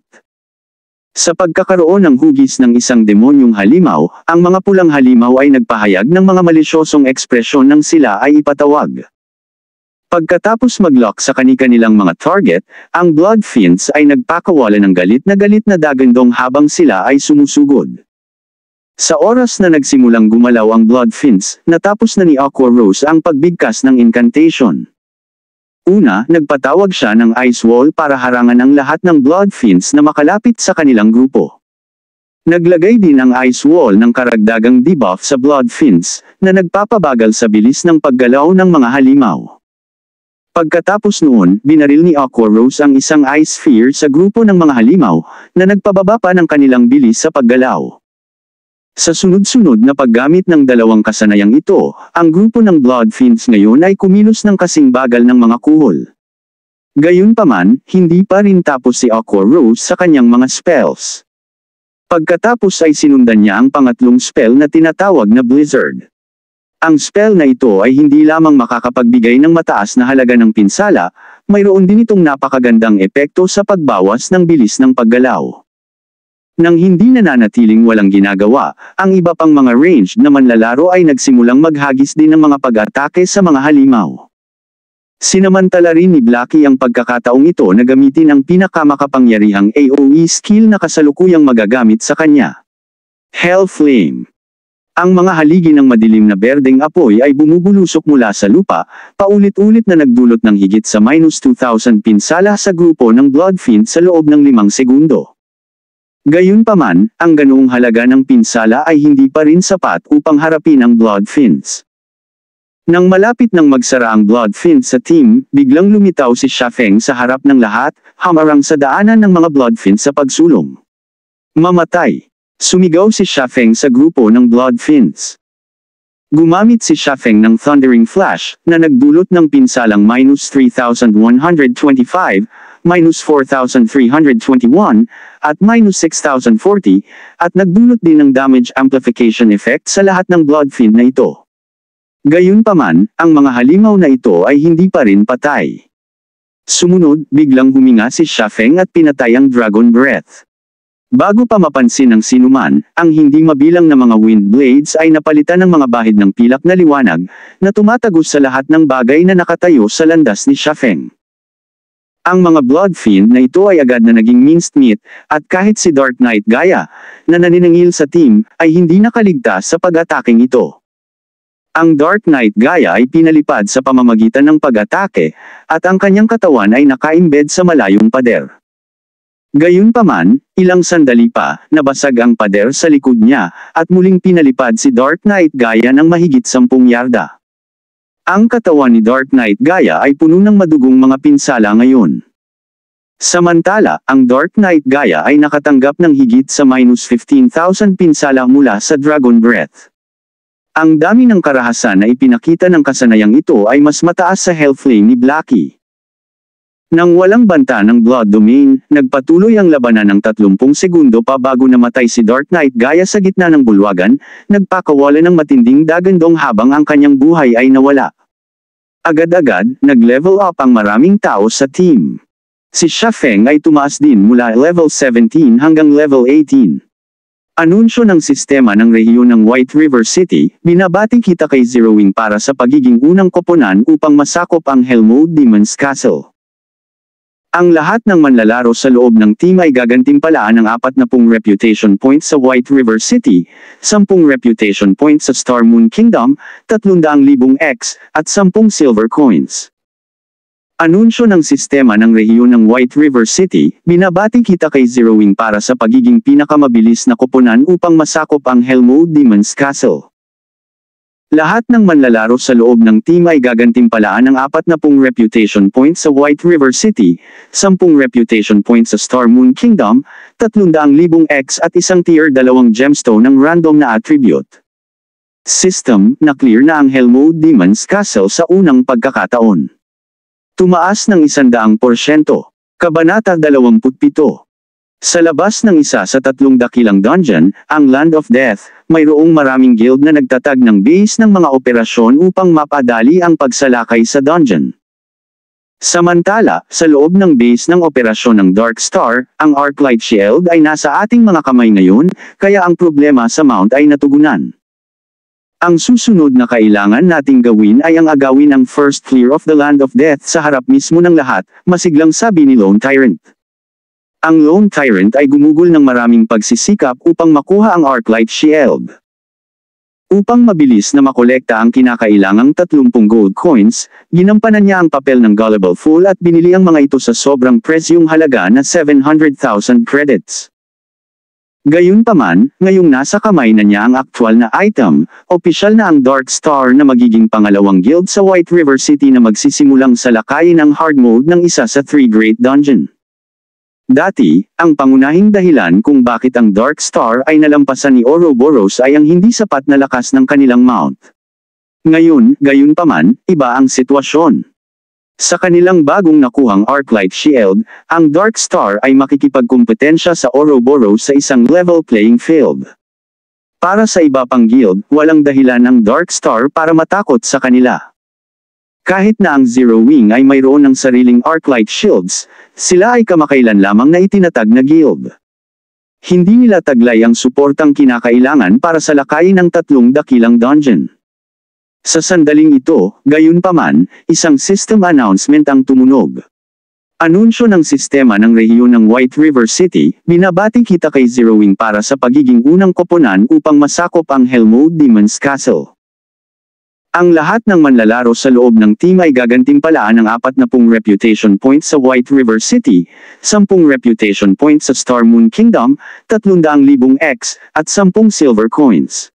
Sa pagkakaroon ng hugis ng isang demonyong halimaw, ang mga pulang halimaw ay nagpahayag ng mga malisyosong ekspresyon nang sila ay ipatawag. Pagkatapos mag-lock sa kani-kanilang mga target, ang Blood Fiends ay nagpakawala ng galit na galit na dagandong habang sila ay sumusugod. Sa oras na nagsimulang gumalaw ang blood fins, natapos na ni Aqua Rose ang pagbigkas ng incantation. Una, nagpatawag siya ng ice wall para harangan ang lahat ng blood fins na makalapit sa kanilang grupo. Naglagay din ang ice wall ng karagdagang debuff sa blood fins, na nagpapabagal sa bilis ng paggalaw ng mga halimaw. Pagkatapos noon, binaril ni Aqua Rose ang isang ice sphere sa grupo ng mga halimaw, na nagpababa pa ng kanilang bilis sa paggalaw. Sa sunod-sunod na paggamit ng dalawang kasanayang ito, ang grupo ng Blood Fiends ngayon ay kumilos ng kasing bagal ng mga kuhol. Gayunpaman, hindi pa rin tapos si Aqua Rose sa kanyang mga spells. Pagkatapos ay sinundan niya ang pangatlong spell na tinatawag na Blizzard. Ang spell na ito ay hindi lamang makakapagbigay ng mataas na halaga ng pinsala, mayroon din itong napakagandang epekto sa pagbawas ng bilis ng paggalaw. Nang hindi nananatiling walang ginagawa, ang iba pang mga ranged na manlalaro ay nagsimulang maghagis din ng mga pag-atake sa mga halimaw. Sinamantala rin ni Blackie ang pagkakataong ito na gamitin ang pinakamakapangyarihang AoE skill na kasalukuyang magagamit sa kanya. Hell Flame Ang mga haligi ng madilim na berdeng apoy ay bumubulusok mula sa lupa, paulit-ulit na nagdulot ng higit sa minus 2,000 pinsala sa grupo ng Bloodfiend sa loob ng limang segundo. Gayunpaman, ang ganoong halaga ng pinsala ay hindi pa rin sapat upang harapin ang Bloodfins. Nang malapit nang magsara ang Bloodfin sa team, biglang lumitaw si Shafeng sa harap ng lahat, hamarang sa daanan ng mga Bloodfin sa pagsulong. Mamatay! Sumigaw si Shafeng sa grupo ng Bloodfins. Gumamit si Shafeng ng Thundering Flash, na nagdulot ng pinsalang minus 3,125, minus 4,321, at minus 6,040, at nagdulot din ng damage amplification effect sa lahat ng blood thin na ito. Gayunpaman, ang mga halimaw na ito ay hindi pa rin patay. Sumunod, biglang huminga si Shafeng at pinatay ang Dragon Breath. Bago pa mapansin ng sinuman, ang hindi mabilang na mga wind blades ay napalitan ng mga bahid ng pilak na liwanag, na tumatagos sa lahat ng bagay na nakatayo sa landas ni Shafeng. Ang mga Bloodfiend na ito ay agad na naging minced meat, at kahit si Dark Knight Gaia, na naninangil sa team, ay hindi nakaligtas sa pag-ataking ito. Ang Dark Knight Gaia ay pinalipad sa pamamagitan ng pag-atake, at ang kanyang katawan ay naka-embed sa malayong pader. Gayunpaman, ilang sandali pa, nabasag ang pader sa likod niya, at muling pinalipad si Dark Knight Gaia ng mahigit sampung yarda. Ang katawan ni Dark Knight Gaia ay puno ng madugong mga pinsala ngayon. Samantala, ang Dark Knight Gaia ay nakatanggap ng higit sa minus 15,000 pinsala mula sa Dragon Breath. Ang dami ng karahasan na ipinakita ng kasanayang ito ay mas mataas sa health lane ni Blackie. Nang walang banta ng blood domain, nagpatuloy ang labanan ng 30 segundo pa bago namatay si Dark Knight gaya sa gitna ng bulwagan, nagpakawala ng matinding dagandong habang ang kanyang buhay ay nawala. Agad-agad, nag-level up ang maraming tao sa team. Si Shafeng ay tumaas din mula level 17 hanggang level 18. Anunsyo ng sistema ng rehiyon ng White River City, binabati kita kay Zeroing para sa pagiging unang koponan upang masakop ang Helmode Demon's Castle. Ang lahat ng manlalaro sa loob ng team ay gagantimpalaan ng 40 reputation points sa White River City, 10 reputation points sa Star Moon Kingdom, 300,000 X, at 10 silver coins. Anunsyo ng sistema ng rehiyon ng White River City, binabati kita kay Zeroing para sa pagiging pinakamabilis na koponan upang masakop ang Helmwood Demon's Castle. Lahat ng manlalaro sa loob ng team ay gagantimpalaan ng 40 reputation points sa White River City, 10 reputation points sa Star Moon Kingdom, 300,000 X at isang tier 2 gemstone ng random na attribute. System, na-clear na ang Helmo Demon's Castle sa unang pagkakataon. Tumaas ng 100%. Kabanata 27 sa labas ng isa sa tatlong dakilang dungeon, ang Land of Death, mayroong maraming guild na nagtatag ng base ng mga operasyon upang mapadali ang pagsalakay sa dungeon. Samantala, sa loob ng base ng operasyon ng Dark Star, ang Arclight Shield ay nasa ating mga kamay ngayon, kaya ang problema sa mount ay natugunan. Ang susunod na kailangan nating gawin ay ang agawin ang first clear of the Land of Death sa harap mismo ng lahat, masiglang sabi ni Lone Tyrant. Ang Lone Tyrant ay gumugol ng maraming pagsisikap upang makuha ang Arclight Shield. Upang mabilis na makolekta ang kinakailangang 30 gold coins, ginampanan niya ang papel ng Gullible Fool at binili ang mga ito sa sobrang presyong halaga na 700,000 credits. Gayunpaman, ngayong nasa kamay na niya ang actual na item, opisyal na ang Dark Star na magiging pangalawang guild sa White River City na magsisimulang salakayin ang hard mode ng isa sa 3 Great Dungeon. Dati, ang pangunahing dahilan kung bakit ang Dark Star ay nalampasan ni Ouroboros ay ang hindi sapat na lakas ng kanilang mount. Ngayon, gayunpaman, iba ang sitwasyon. Sa kanilang bagong nakuhang Arclight Shield, ang Dark Star ay makikipagkumpetensya sa Ouroboros sa isang level playing field. Para sa iba pang guild, walang dahilan ang Dark Star para matakot sa kanila. Kahit na ang Zero Wing ay mayroon ng sariling arc light Shields, sila ay kamakailan lamang na itinatag na guild. Hindi nila taglay ang suportang kinakailangan para salakayin ang tatlong dakilang dungeon. Sa sandaling ito, gayunpaman, isang system announcement ang tumunog. Anunsyo ng sistema ng rehiyon ng White River City, binabati kita kay Zero Wing para sa pagiging unang koponan upang masakop ang Helmode Demon's Castle. Ang lahat ng manlalaro sa loob ng team ay gagantimpalaan ng 40 reputation points sa White River City, 10 reputation points sa Star Moon Kingdom, 300,000 X, at 10 silver coins.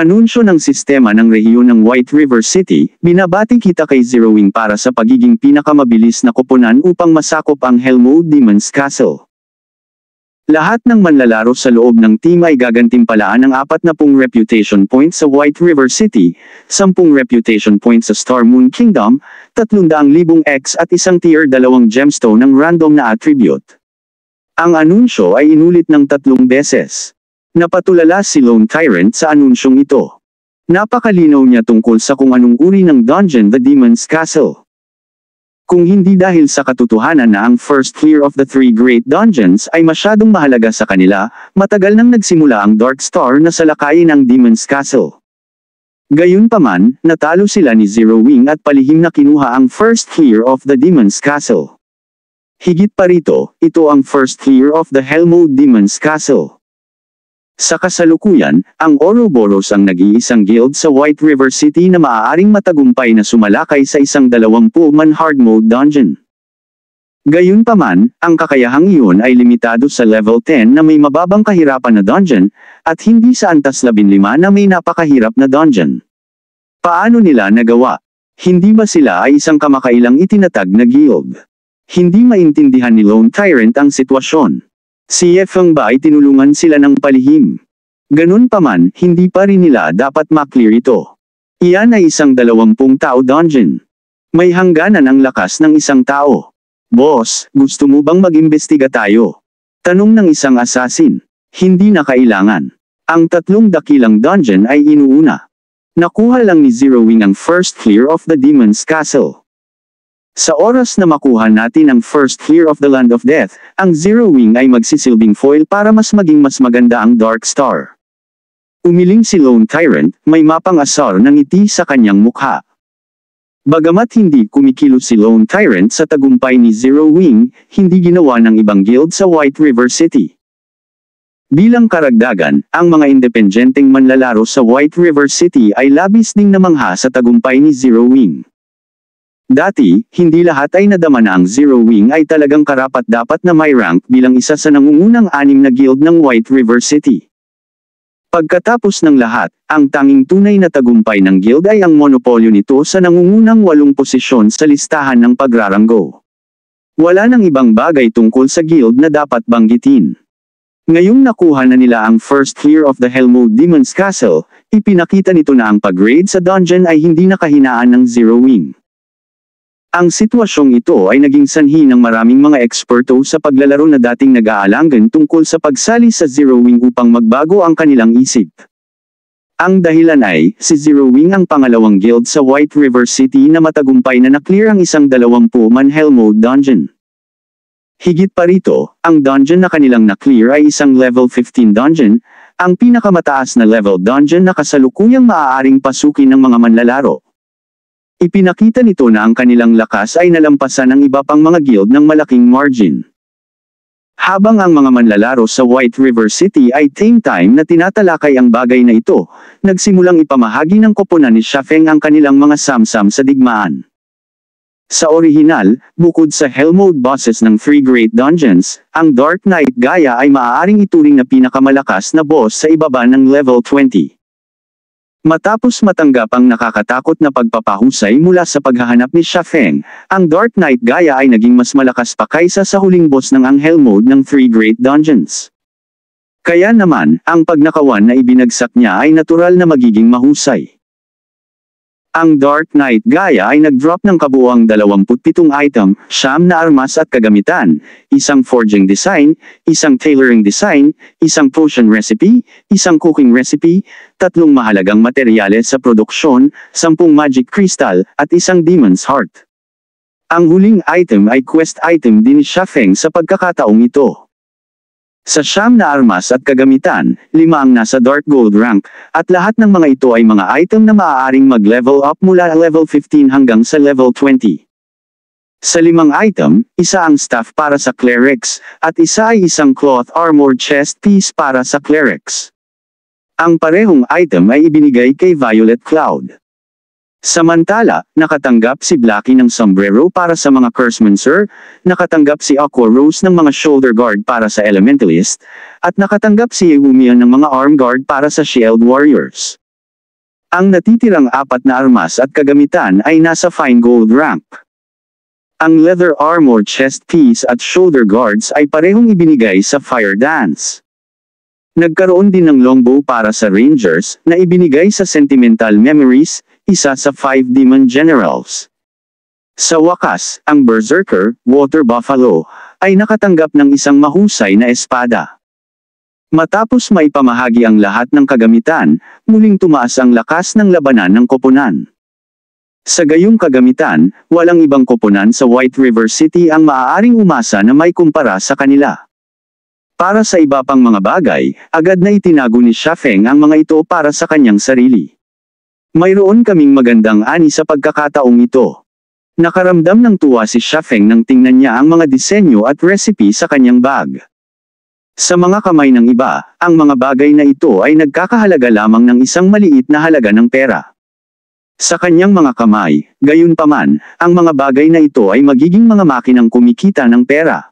Anunsyo ng sistema ng rehiyon ng White River City, binabati kita kay Zeroing para sa pagiging pinakamabilis na koponan upang masakop ang Helmwood Demon's Castle. Lahat ng manlalaro sa loob ng team ay gagantimpalaan ng 40 reputation points sa White River City, 10 reputation points sa Star Moon Kingdom, 300,000 X at isang tier 2 gemstone ng random na attribute. Ang anunsyo ay inulit ng tatlong beses. Napatulala si Lone Tyrant sa anunsyong ito. Napakalinaw niya tungkol sa kung anong uri ng dungeon the Demon's Castle kung hindi dahil sa katotohanan na ang first clear of the three great dungeons ay masyadong mahalaga sa kanila, matagal nang nagsimula ang Dark Star na salakayin ang Demon's Castle. Gayunpaman, natalo sila ni Zero Wing at palihim na kinuha ang first clear of the Demon's Castle. Higit pa rito, ito ang first clear of the Hellmode Demon's Castle. Sa kasalukuyan, ang Ouroboros ang nag-iisang guild sa White River City na maaaring matagumpay na sumalakay sa isang 20 man hard mode dungeon. Gayunpaman, ang kakayahang iyon ay limitado sa level 10 na may mababang kahirapan na dungeon, at hindi sa antas 15 na may napakahirap na dungeon. Paano nila nagawa? Hindi ba sila ay isang kamakailang itinatag na guild? Hindi maintindihan ni Lone Tyrant ang sitwasyon. Si Yefang ba ay tinulungan sila ng palihim? Ganun pa man, hindi pa rin nila dapat maklear ito. Iyan ay isang dalawampung tao dungeon. May hangganan ang lakas ng isang tao. Boss, gusto mo bang mag-imbestiga tayo? Tanong ng isang assassin. Hindi na kailangan. Ang tatlong dakilang dungeon ay inuuna. Nakuha lang ni Zero Wing ang first clear of the Demon's Castle. Sa oras na makuha natin ang first clear of the land of death, ang Zero Wing ay magsisilbing foil para mas maging mas maganda ang Dark Star. Umiling si Lone Tyrant, may mapang asar ng ngiti sa kanyang mukha. Bagamat hindi kumikilos si Lone Tyrant sa tagumpay ni Zero Wing, hindi ginawa ng ibang guild sa White River City. Bilang karagdagan, ang mga independenteng manlalaro sa White River City ay labis ding namangha sa tagumpay ni Zero Wing. Dati, hindi lahat ay nadama na ang Zero Wing ay talagang karapat-dapat na may rank bilang isa sa nangungunang anim na guild ng White River City. Pagkatapos ng lahat, ang tanging tunay na tagumpay ng guild ay ang monopolyo nito sa nangungunang walong posisyon sa listahan ng pagraranggo. Wala nang ibang bagay tungkol sa guild na dapat banggitin. Ngayong nakuha na nila ang first clear of the Helmo Demon's Castle, ipinakita nito na ang pag-raid sa dungeon ay hindi nakahinaan ng Zero Wing. Ang sitwasyong ito ay naging sanhi ng maraming mga eksperto sa paglalaro na dating nag-aalangan tungkol sa pagsali sa Zero Wing upang magbago ang kanilang isip. Ang dahilan ay, si Zero Wing ang pangalawang guild sa White River City na matagumpay na naklear ang isang dalawampu man Hell Mode Dungeon. Higit pa rito, ang dungeon na kanilang naklear ay isang level 15 dungeon, ang pinakamataas na level dungeon na kasalukuyang maaaring pasukin ng mga manlalaro. Ipinakita nito na ang kanilang lakas ay nalampasan ng iba pang mga guild ng malaking margin. Habang ang mga manlalaro sa White River City ay team time na tinatalakay ang bagay na ito, nagsimulang ipamahagi ng koponan ni Shafeng ang kanilang mga samsam sa digmaan. Sa orihinal, bukod sa Hellmode bosses ng Three Great Dungeons, ang Dark Knight Gaia ay maaaring ituring na pinakamalakas na boss sa ibaba ng level 20. Matapos matanggap ang nakakatakot na pagpapahusay mula sa paghahanap ni Sha Feng, ang Dark Knight gaya ay naging mas malakas pa kaysa sa huling boss ng Anghel Mode ng Three Great Dungeons. Kaya naman, ang pagnakawan na ibinagsak niya ay natural na magiging mahusay. Ang Dark Knight gaya ay nag-drop ng kabuuang 27 item, siyam na armas at kagamitan, isang forging design, isang tailoring design, isang potion recipe, isang cooking recipe, tatlong mahalagang materyales sa produksyon, sampung magic crystal, at isang demon's heart. Ang huling item ay quest item din siya Feng sa pagkakataong ito. Sa siyam na armas at kagamitan, lima ang nasa Dark Gold rank, at lahat ng mga ito ay mga item na maaaring mag-level up mula level 15 hanggang sa level 20. Sa limang item, isa ang staff para sa clerics, at isa ay isang cloth armor chest piece para sa clerics. Ang parehong item ay ibinigay kay Violet Cloud. Samantala, nakatanggap si Blackie ng sombrero para sa mga Curseman Sir, nakatanggap si Aqua Rose ng mga shoulder guard para sa Elementalist, at nakatanggap si Yumiya ng mga arm guard para sa Shield Warriors. Ang natitirang apat na armas at kagamitan ay nasa fine gold ramp. Ang leather armor chest piece at shoulder guards ay parehong ibinigay sa Fire Dance. Nagkaroon din ng longbow para sa Rangers, na ibinigay sa Sentimental Memories, isa sa 5 Demon Generals. Sa wakas, ang Berserker, Water Buffalo, ay nakatanggap ng isang mahusay na espada. Matapos maipamahagi ang lahat ng kagamitan, muling tumaas ang lakas ng labanan ng koponan. Sa gayong kagamitan, walang ibang koponan sa White River City ang maaaring umasa na may kumpara sa kanila. Para sa iba pang mga bagay, agad na itinago ni Shafeng ang mga ito para sa kanyang sarili. Mayroon kaming magandang ani sa pagkakataong ito. Nakaramdam ng tuwa si Shafeng nang tingnan niya ang mga disenyo at recipe sa kanyang bag. Sa mga kamay ng iba, ang mga bagay na ito ay nagkakahalaga lamang ng isang maliit na halaga ng pera. Sa kanyang mga kamay, gayunpaman, ang mga bagay na ito ay magiging mga makinang kumikita ng pera.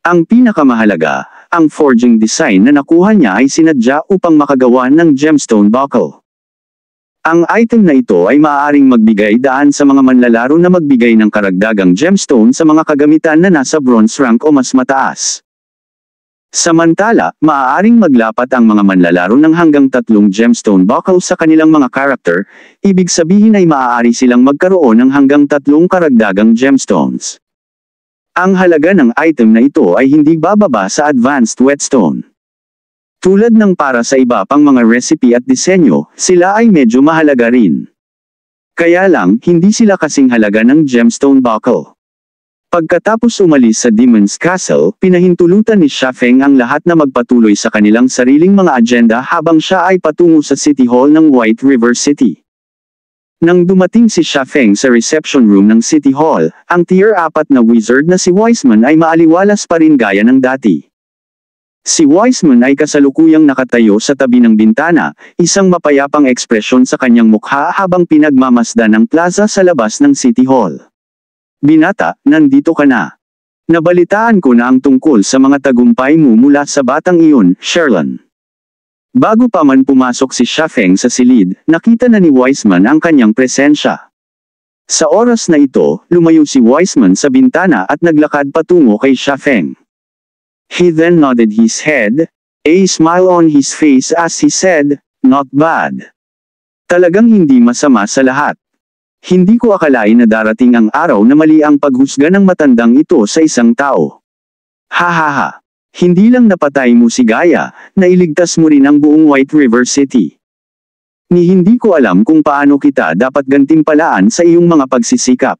Ang pinakamahalaga, ang forging design na nakuha niya ay sinadya upang makagawa ng gemstone buckle. Ang item na ito ay maaaring magbigay daan sa mga manlalaro na magbigay ng karagdagang gemstone sa mga kagamitan na nasa bronze rank o mas mataas. Samantala, maaaring maglapat ang mga manlalaro ng hanggang tatlong gemstone buckle sa kanilang mga character, ibig sabihin ay maaari silang magkaroon ng hanggang tatlong karagdagang gemstones. Ang halaga ng item na ito ay hindi bababa sa advanced whetstone. Tulad ng para sa iba pang mga recipe at disenyo, sila ay medyo mahalaga rin. Kaya lang, hindi sila kasing halaga ng gemstone buckle. Pagkatapos umalis sa Demon's Castle, pinahintulutan ni Shafeng ang lahat na magpatuloy sa kanilang sariling mga agenda habang siya ay patungo sa City Hall ng White River City. Nang dumating si Shafeng sa reception room ng City Hall, ang tier 4 na wizard na si Wiseman ay maaliwalas pa rin gaya ng dati. Si Wiseman ay kasalukuyang nakatayo sa tabi ng bintana, isang mapayapang ekspresyon sa kanyang mukha habang pinagmamasda ng plaza sa labas ng City Hall. Binata, nandito ka na. Nabalitaan ko na ang tungkol sa mga tagumpay mo mula sa batang iyon, Sherlan. Bago pa man pumasok si Shafeng sa silid, nakita na ni Wiseman ang kanyang presensya. Sa oras na ito, lumayo si Wiseman sa bintana at naglakad patungo kay Shafeng. He then nodded his head, a smile on his face as he said, Not bad. Talagang hindi masama sa lahat. Hindi ko akalain na darating ang araw na mali ang paghusga ng matandang ito sa isang tao. Ha ha ha. Hindi lang napatay mo si Gaia, nailigtas mo rin ang buong White River City. Ni hindi ko alam kung paano kita dapat gantimpalaan sa iyong mga pagsisikap.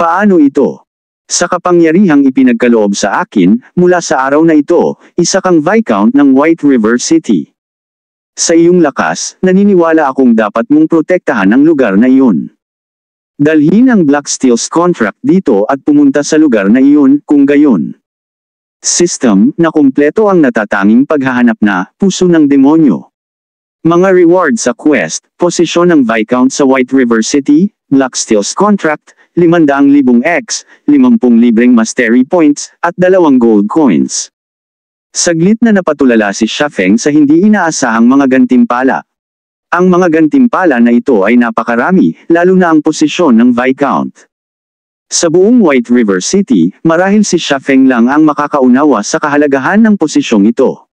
Paano ito? Sa kapangyarihang ipinagkaloob sa akin, mula sa araw na ito, isa kang Viscount ng White River City. Sa iyong lakas, naniniwala akong dapat mong protektahan ang lugar na iyon. Dalhin ang Black Steel's contract dito at pumunta sa lugar na iyon, kung gayon system na kumpleto ang natatanging paghahanap na puso ng demonyo. Mga reward sa quest, posisyon ng Viscount sa White River City, Black Steel's contract, 500,000 X, 50 libreng mastery points, at dalawang gold coins. Saglit na napatulala si Shafeng sa hindi inaasahang mga gantimpala. Ang mga gantimpala na ito ay napakarami, lalo na ang posisyon ng Viscount. Sa buong White River City, marahil si Shafeng lang ang makakaunawa sa kahalagahan ng posisyong ito.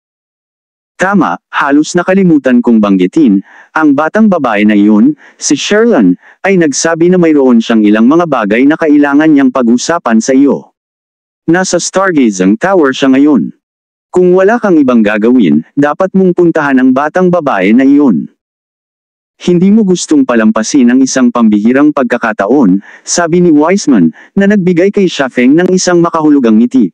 Tama, halos nakalimutan kong banggitin, ang batang babae na iyon, si Sherlan, ay nagsabi na mayroon siyang ilang mga bagay na kailangan niyang pag-usapan sa iyo. Nasa Stargaze tower siya ngayon. Kung wala kang ibang gagawin, dapat mong puntahan ang batang babae na iyon. Hindi mo gustong palampasin ang isang pambihirang pagkakataon, sabi ni Wiseman, na nagbigay kay Shafeng ng isang makahulugang ngiti.